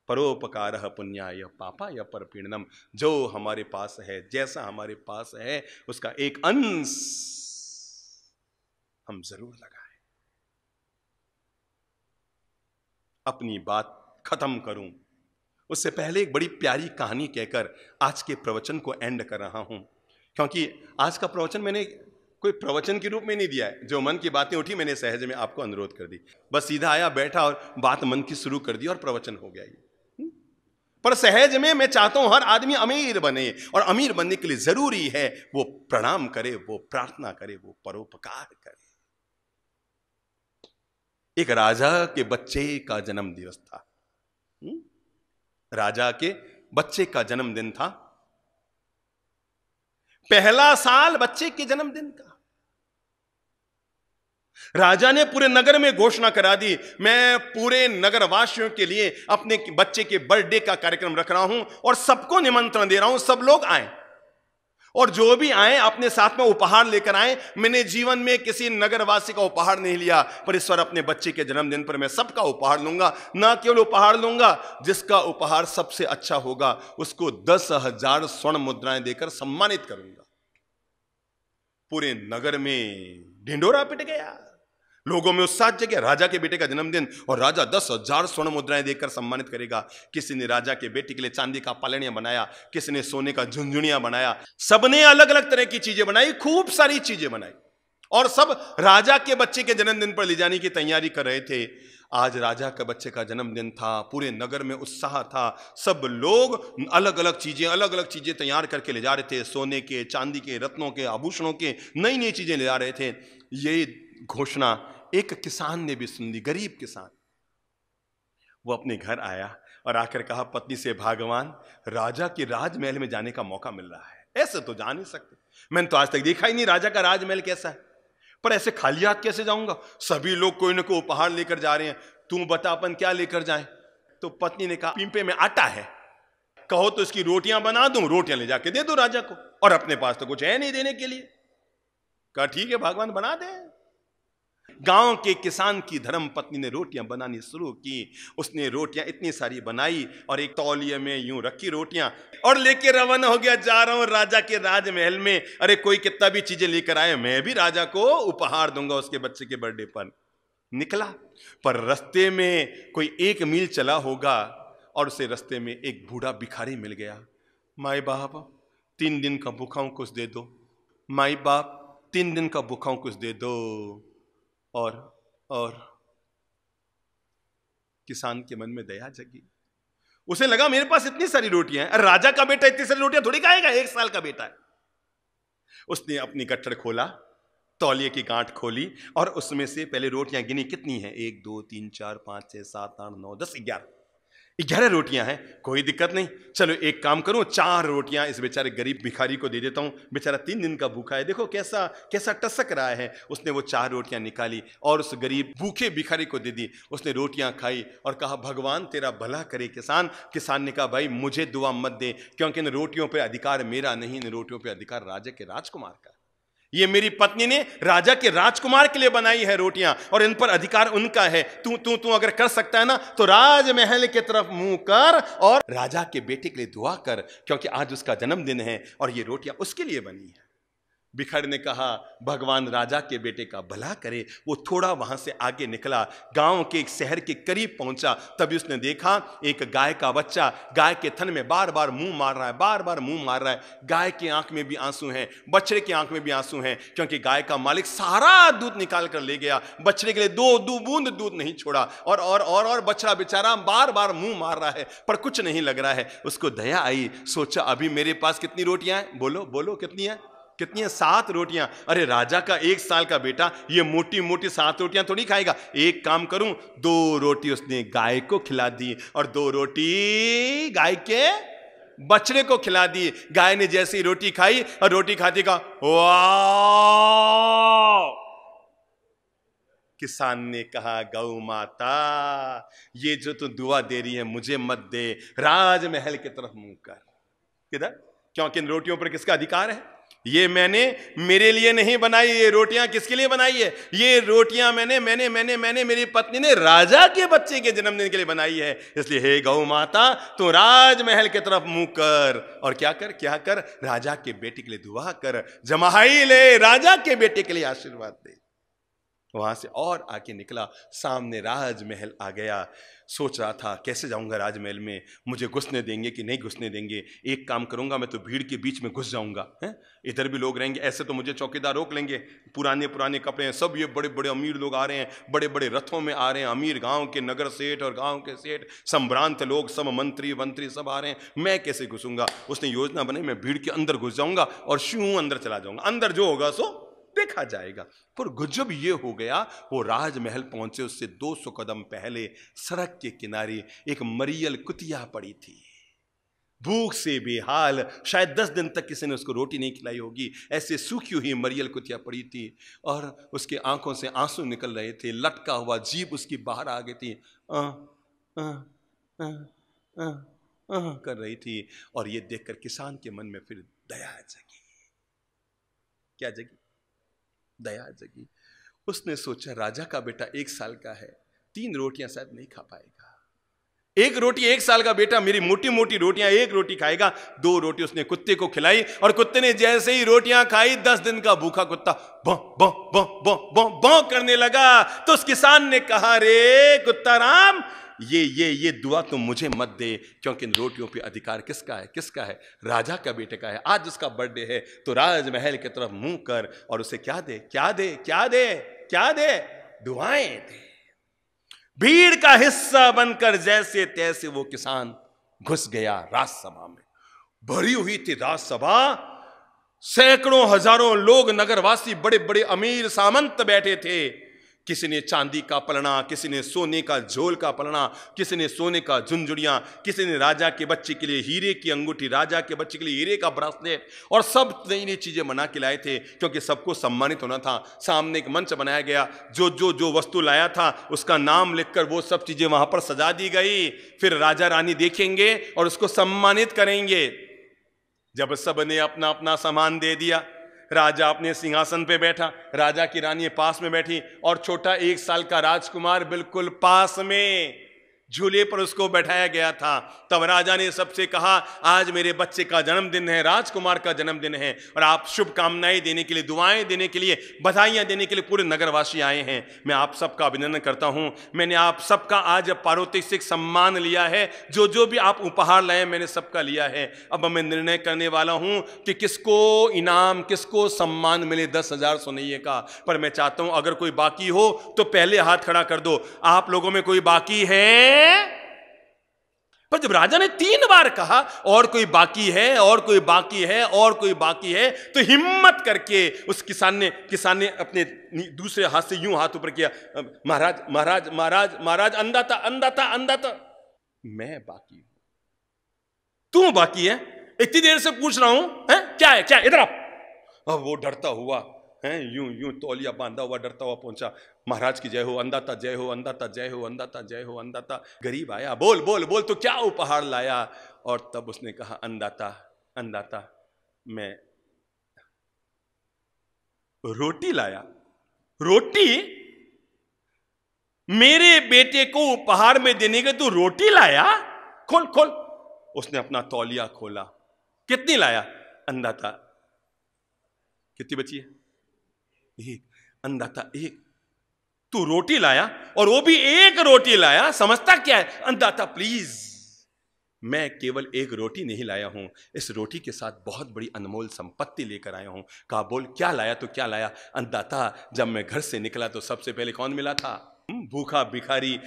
परोपकार पुण्याय पापा या परपीणनम जो हमारे पास है जैसा हमारे पास है उसका एक अंश हम जरूर लगाएं अपनी बात खत्म करूं उससे पहले एक बड़ी प्यारी कहानी कहकर आज के प्रवचन को एंड कर रहा हूं क्योंकि आज का प्रवचन मैंने कोई प्रवचन के रूप में नहीं दिया है जो मन की बातें उठी मैंने सहज में आपको अनुरोध कर दी बस सीधा आया बैठा और बात मन की शुरू कर दी और प्रवचन हो गया ये पर सहज में मैं चाहता हूं हर आदमी अमीर बने और अमीर बनने के लिए ज़रूरी है वो प्रणाम करे वो प्रार्थना करे वो परोपकार करे एक राजा के बच्चे का जन्म दिवस था हम्म? राजा के बच्चे का जन्मदिन था पहला साल बच्चे के जन्मदिन का राजा ने पूरे नगर में घोषणा करा दी मैं पूरे नगरवासियों के लिए अपने बच्चे के बर्थडे का कार्यक्रम रख रहा हूं और सबको निमंत्रण दे रहा हूं सब लोग आए और जो भी आए अपने साथ में उपहार लेकर आए मैंने जीवन में किसी नगरवासी का उपहार नहीं लिया पर ईश्वर अपने बच्चे के जन्मदिन पर मैं सबका उपहार लूंगा ना केवल उपहार लूंगा जिसका उपहार सबसे अच्छा होगा उसको दस हजार स्वर्ण मुद्राएं देकर सम्मानित करूंगा पूरे नगर में ढिंडोरा पिट गया लोगों में उत्साह जगह राजा के बेटे का जन्मदिन और राजा दस हजार स्वर्ण मुद्राएं देकर सम्मानित करेगा किसी ने राजा के बेटे के लिए चांदी का पालनिया बनाया किसी ने सोने का झुंझुनिया बनाया सबने अलग अलग तरह की चीजें बनाई खूब सारी चीजें बनाई और सब राजा के बच्चे के जन्मदिन पर ले जाने की तैयारी कर रहे थे आज राजा के बच्चे का जन्मदिन था पूरे नगर में उत्साह था सब लोग अलग अलग चीज़ें अलग अलग चीज़ें तैयार करके ले जा रहे थे सोने के चांदी के रत्नों के आभूषणों के नई नई चीज़ें ले जा रहे थे ये घोषणा एक किसान ने भी सुन ली गरीब किसान वो अपने घर आया और आकर कहा पत्नी से भगवान राजा के राजमहल में जाने का मौका मिल रहा है ऐसे तो जा नहीं सकते मैंने तो आज तक देखा ही नहीं राजा का राजमहल कैसा है पर ऐसे खाली हाथ कैसे जाऊंगा सभी लोग कोई ना कोई उपहार लेकर जा रहे हैं तू बता अपन क्या लेकर जाए तो पत्नी ने कहा पिंपे में आटा है कहो तो इसकी रोटियां बना दू रोटियां ले जाके दे दो राजा को और अपने पास तो कुछ है नहीं देने के लिए कहा ठीक है भगवान बना दे गांव के किसान की धर्म पत्नी ने रोटियां बनानी शुरू की उसने रोटियां इतनी सारी बनाई और एक तौलिए में यूं रखी रोटियां और लेके रवाना हो गया जा रहा हूं राजा के राजमहल में अरे कोई कितना भी चीजें लेकर आए मैं भी राजा को उपहार दूंगा उसके बच्चे के बर्थडे पर निकला पर रस्ते में कोई एक मील चला होगा और उसे रस्ते में एक बूढ़ा भिखारी मिल गया माए बाप तीन दिन का भूखाऊं कुछ दे दो माई बाप तीन दिन का भूखाऊं कुछ दे दो और और किसान के मन में दया जगी उसे लगा मेरे पास इतनी सारी रोटियां हैं राजा का बेटा इतनी सारी रोटियां थोड़ी खाएगा एक साल का बेटा है उसने अपनी गट्टर खोला तौलिए की गांठ खोली और उसमें से पहले रोटियां गिनी कितनी हैं एक दो तीन चार पाँच छः सात आठ नौ दस ग्यारह ग्यारह रोटियां हैं कोई दिक्कत नहीं चलो एक काम करूं चार रोटियां इस बेचारे गरीब भिखारी को दे देता हूं बेचारा तीन दिन का भूखा है देखो कैसा कैसा टसक रहा है उसने वो चार रोटियां निकाली और उस गरीब भूखे भिखारी को दे दी उसने रोटियां खाई और कहा भगवान तेरा भला करे किसान किसान ने कहा भाई मुझे दुआ मत दे क्योंकि इन रोटियों पर अधिकार मेरा नहीं इन रोटियों पर अधिकार राजा के राजकुमार का ये मेरी पत्नी ने राजा के राजकुमार के लिए बनाई है रोटियां और इन पर अधिकार उनका है तू तू तू अगर कर सकता है ना तो राजमहल की तरफ मुंह कर और राजा के बेटे के लिए दुआ कर क्योंकि आज उसका जन्मदिन है और ये रोटियां उसके लिए बनी है बिखर ने कहा भगवान राजा के बेटे का भला करे वो थोड़ा वहाँ से आगे निकला गांव के एक शहर के करीब पहुँचा तभी उसने देखा एक गाय का बच्चा गाय के थन में बार बार मुंह मार रहा है बार बार मुंह मार रहा है गाय की आंख में भी आंसू हैं बछड़े की आंख में भी आंसू हैं क्योंकि गाय का मालिक सारा दूध निकाल कर ले गया बछड़े के लिए दो दो बूंद दूध नहीं छोड़ा और और और और बछड़ा बेचारा बार बार मुंह मार रहा है पर कुछ नहीं लग रहा है उसको दया आई सोचा अभी मेरे पास कितनी रोटियां हैं बोलो बोलो कितनी है कितनी है? सात रोटियां अरे राजा का एक साल का बेटा ये मोटी मोटी सात रोटियां थोड़ी तो खाएगा एक काम करूं दो रोटी उसने गाय को खिला दी और दो रोटी गाय के बछड़े को खिला दी गाय ने जैसी रोटी खाई और रोटी खाती का वाह किसान ने कहा गौ माता ये जो तू दुआ दे रही है मुझे मत दे राजमहल की तरफ मुंह कर किधर क्योंकि इन रोटियों पर किसका अधिकार है ये मैंने मेरे लिए नहीं बनाई ये रोटियां किसके लिए बनाई है ये रोटियां मैंने मैंने मैंने मैंने मेरी पत्नी ने राजा के बच्चे के जन्मदिन के लिए बनाई है इसलिए हे गौ माता तू राजमहल की तरफ मुंह कर और क्या कर क्या कर राजा के बेटे के लिए दुआ कर जमाई ले राजा के बेटे के लिए आशीर्वाद दे वहां से और आके निकला सामने राजमहल आ गया सोच रहा था कैसे जाऊंगा राजमहल में मुझे घुसने देंगे कि नहीं घुसने देंगे एक काम करूंगा मैं तो भीड़ के बीच में घुस जाऊंगा हैं इधर भी लोग रहेंगे ऐसे तो मुझे चौकीदार रोक लेंगे पुराने पुराने कपड़े हैं सब ये बड़े बड़े अमीर लोग आ रहे हैं बड़े बड़े रथों में आ रहे हैं अमीर गाँव के नगर सेठ और गाँव के सेठ संभ्रांत लोग सब मंत्री मंत्री सब आ रहे हैं मैं कैसे घुसूंगा उसने योजना बनाई मैं भीड़ के अंदर घुस जाऊंगा और शू अंदर चला जाऊंगा अंदर जो होगा सो देखा जाएगा पर गुजब ये हो गया वो राजमहल पहुंचे उससे 200 कदम पहले सड़क के किनारे एक मरियल कुतिया पड़ी थी भूख से बेहाल शायद दस दिन तक किसी ने उसको रोटी नहीं खिलाई होगी ऐसे सूखी हुई मरियल कुतिया पड़ी थी और उसके आंखों से आंसू निकल रहे थे लटका हुआ जीप उसकी बाहर आ गई थी आ, आ, आ, आ, आ, कर रही थी और ये देखकर किसान के मन में फिर दया जगी क्या जगी दया जगी उसने सोचा राजा का बेटा एक साल का है तीन रोटियां शायद नहीं खा पाएगा एक रोटी एक साल का बेटा मेरी मोटी मोटी रोटियां एक रोटी खाएगा दो रोटी उसने कुत्ते को खिलाई और कुत्ते ने जैसे ही रोटियां खाई दस दिन का भूखा कुत्ता बो बो बो बो बो करने लगा तो उस किसान ने कहा रे कुत्ता राम ये ये ये दुआ तुम तो मुझे मत दे क्योंकि इन रोटियों पे अधिकार किसका है किसका है राजा का बेटे का है आज उसका बर्थडे है तो राजमहल की तरफ मुंह कर और उसे क्या दे क्या दे क्या दे क्या दे दुआएं दे भीड़ का हिस्सा बनकर जैसे तैसे वो किसान घुस गया राजसभा में भरी हुई थी राजसभा सैकड़ों हजारों लोग नगरवासी बड़े बड़े अमीर सामंत बैठे थे किसी ने चांदी का पलना किसी ने सोने का झोल का पलना किसी ने सोने का झुंझुड़िया किसी ने राजा के बच्चे के लिए हीरे की अंगूठी राजा के बच्चे के लिए हीरे का ब्रासलेट और सब नई नई चीज़ें मना के लाए थे क्योंकि सबको सम्मानित होना था सामने एक मंच बनाया गया जो जो जो वस्तु लाया था उसका नाम लिखकर वो सब चीज़ें वहाँ पर सजा दी गई फिर राजा रानी देखेंगे और उसको सम्मानित करेंगे जब सब ने अपना अपना सामान दे दिया राजा अपने सिंहासन पे बैठा राजा की रानी पास में बैठी और छोटा एक साल का राजकुमार बिल्कुल पास में झूले पर उसको बैठाया गया था तब राजा ने सबसे कहा आज मेरे बच्चे का जन्मदिन है राजकुमार का जन्मदिन है और आप शुभकामनाएं देने के लिए दुआएं देने के लिए बधाइयां देने के लिए पूरे नगरवासी आए हैं मैं आप सबका अभिनंदन करता हूं मैंने आप सबका आज पारोतिक सम्मान लिया है जो जो भी आप उपहार लाए मैंने सबका लिया है अब मैं निर्णय करने वाला हूं कि किसको इनाम किसको सम्मान मिले दस हजार का पर मैं चाहता हूं अगर कोई बाकी हो तो पहले हाथ खड़ा कर दो आप लोगों में कोई बाकी है है पर जब राजा ने तीन बार कहा और कोई बाकी है और कोई बाकी है और कोई बाकी है तो हिम्मत करके उस किसान ने किसान ने अपने दूसरे हाथ से यूं हाथ ऊपर किया महाराज महाराज महाराज महाराज अंधा था अंधा था अंधा था मैं बाकी हूं तू बाकी है इतनी देर से पूछ रहा हूं है? क्या है क्या इधर आप वो डरता हुआ हैं यूं यूं तौलिया बांधा हुआ डरता हुआ पहुंचा महाराज की जय हो अंदाता जय हो अंदाता जय हो अंदाता जय हो अंदाता गरीब आया बोल बोल बोल तो क्या उपहार लाया और तब उसने कहा अंदाता अंदाता मैं रोटी लाया रोटी मेरे बेटे को उपहार में देने के तू रोटी लाया खोल खोल उसने अपना तौलिया खोला कितनी लाया अंदाता कितनी बची है एक अंधाता एक तू रोटी लाया और वो भी एक रोटी लाया समझता क्या है अंधाता प्लीज मैं केवल एक रोटी नहीं लाया हूं इस रोटी के साथ बहुत बड़ी अनमोल संपत्ति लेकर आया हूं कहा बोल क्या लाया तो क्या लाया अंधाता जब मैं घर से निकला तो सबसे पहले कौन मिला था हम्म, भूखा भिखारी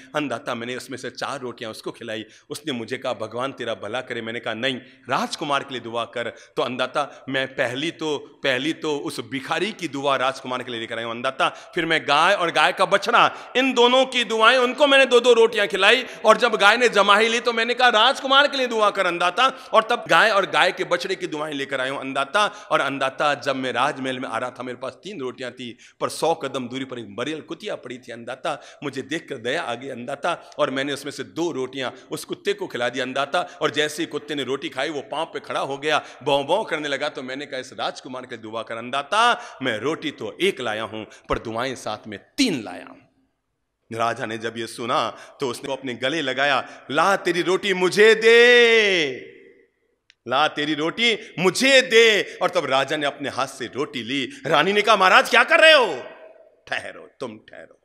था मैंने उसमें से चार रोटियां उसको खिलाई उसने मुझे कहा भगवान तेरा भला करे मैंने कहा नहीं राजकुमार के लिए दुआ कर तो अंधाता मैं पहली तो पहली तो उस भिखारी की दुआ राजकुमार के लिए लेकर आया हूँ अंधाता फिर मैं गाय और गाय का बछड़ा इन दोनों की दुआएं उनको मैंने दो दो रोटियां खिलाई और जब गाय ने जमा ही ली तो मैंने कहा राजकुमार के लिए दुआ कर अंधाता और तब गाय और गाय के बछड़े की दुआएं लेकर आया हूँ अंधाता और अंधाता जब मैं राजमहल में आ रहा था मेरे पास तीन रोटियां थी पर सौ कदम दूरी पर एक मरियल कुतिया पड़ी थी अंधाता मुझे देख दया आ गई अंदाता और मैंने उसमें से दो रोटियां उस कुत्ते को खिला दी अंदाता और जैसे ही कुत्ते ने रोटी खाई वो पाँव पे खड़ा हो गया बौ बौ करने लगा तो मैंने कहा इस राजकुमार के दुआ कर अंदाता मैं रोटी तो एक लाया हूं पर दुआएं साथ में तीन लाया हूं राजा ने जब यह सुना तो उसने अपने गले लगाया ला तेरी रोटी मुझे दे ला तेरी रोटी मुझे दे और तब राजा ने अपने हाथ से रोटी ली रानी ने कहा महाराज क्या कर रहे हो ठहरो तुम ठहरो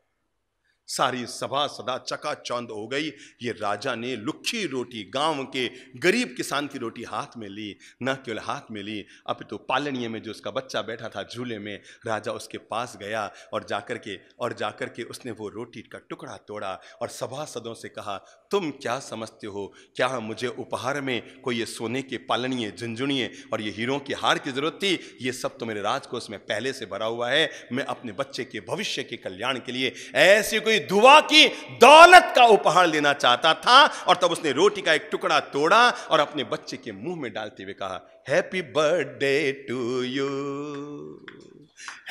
सारी सभा सदा चका चौंद हो गई ये राजा ने लुखी रोटी गांव के गरीब किसान की रोटी हाथ में ली न केवल हाथ में ली अब तो पालनीय में जो उसका बच्चा बैठा था झूले में राजा उसके पास गया और जाकर के और जाकर के उसने वो रोटी का टुकड़ा तोड़ा और सभा सदों से कहा तुम क्या समझते हो क्या मुझे उपहार में कोई ये सोने के पालनीय झुंझुनिए और ये हीरों की हार की जरूरत थी ये सब तो मेरे राजकोष में पहले से भरा हुआ है मैं अपने बच्चे के भविष्य के कल्याण के लिए ऐसी कोई दुआ की दौलत का उपहार लेना चाहता था और तब उसने रोटी का एक टुकड़ा तोड़ा और अपने बच्चे के मुंह में डालते हुए कहा happy birthday to you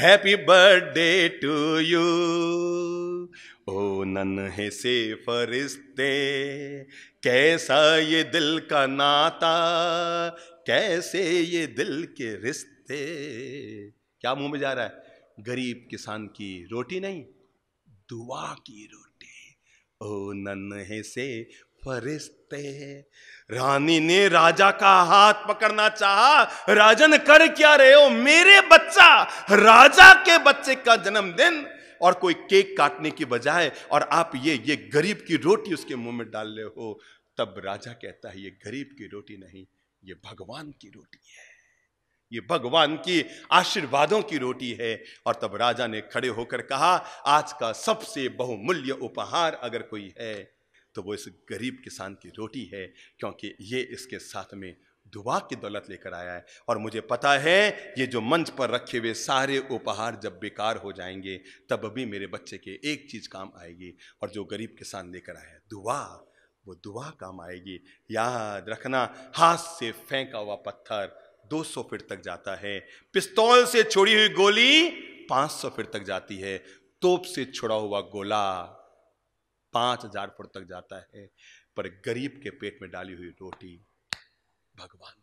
happy birthday to you ओ नन्हे से फरिश्ते कैसा ये दिल का नाता कैसे ये दिल के रिश्ते क्या मुंह में जा रहा है गरीब किसान की रोटी नहीं दुआ की रोटी ओ नन्हे से फरिश्ते सकते हैं रानी ने राजा का हाथ पकड़ना चाहा राजन कर क्या रहे हो मेरे बच्चा राजा के बच्चे का जन्मदिन और कोई केक काटने की बजाय और आप ये ये गरीब की रोटी उसके मुंह में डाल रहे हो तब राजा कहता है ये गरीब की रोटी नहीं ये भगवान की रोटी है ये भगवान की आशीर्वादों की रोटी है और तब राजा ने खड़े होकर कहा आज का सबसे बहुमूल्य उपहार अगर कोई है तो वो इस गरीब किसान की रोटी है क्योंकि ये इसके साथ में दुआ की दौलत लेकर आया है और मुझे पता है ये जो मंच पर रखे हुए सारे उपहार जब बेकार हो जाएंगे तब भी मेरे बच्चे के एक चीज़ काम आएगी और जो गरीब किसान लेकर आया है दुआ वो दुआ काम आएगी याद रखना हाथ से फेंका हुआ पत्थर 200 फीट तक जाता है पिस्तौल से छोड़ी हुई गोली 500 फीट तक जाती है तोप से छुड़ा हुआ गोला पाँच हजार फुट तक जाता है पर गरीब के पेट में डाली हुई रोटी भगवान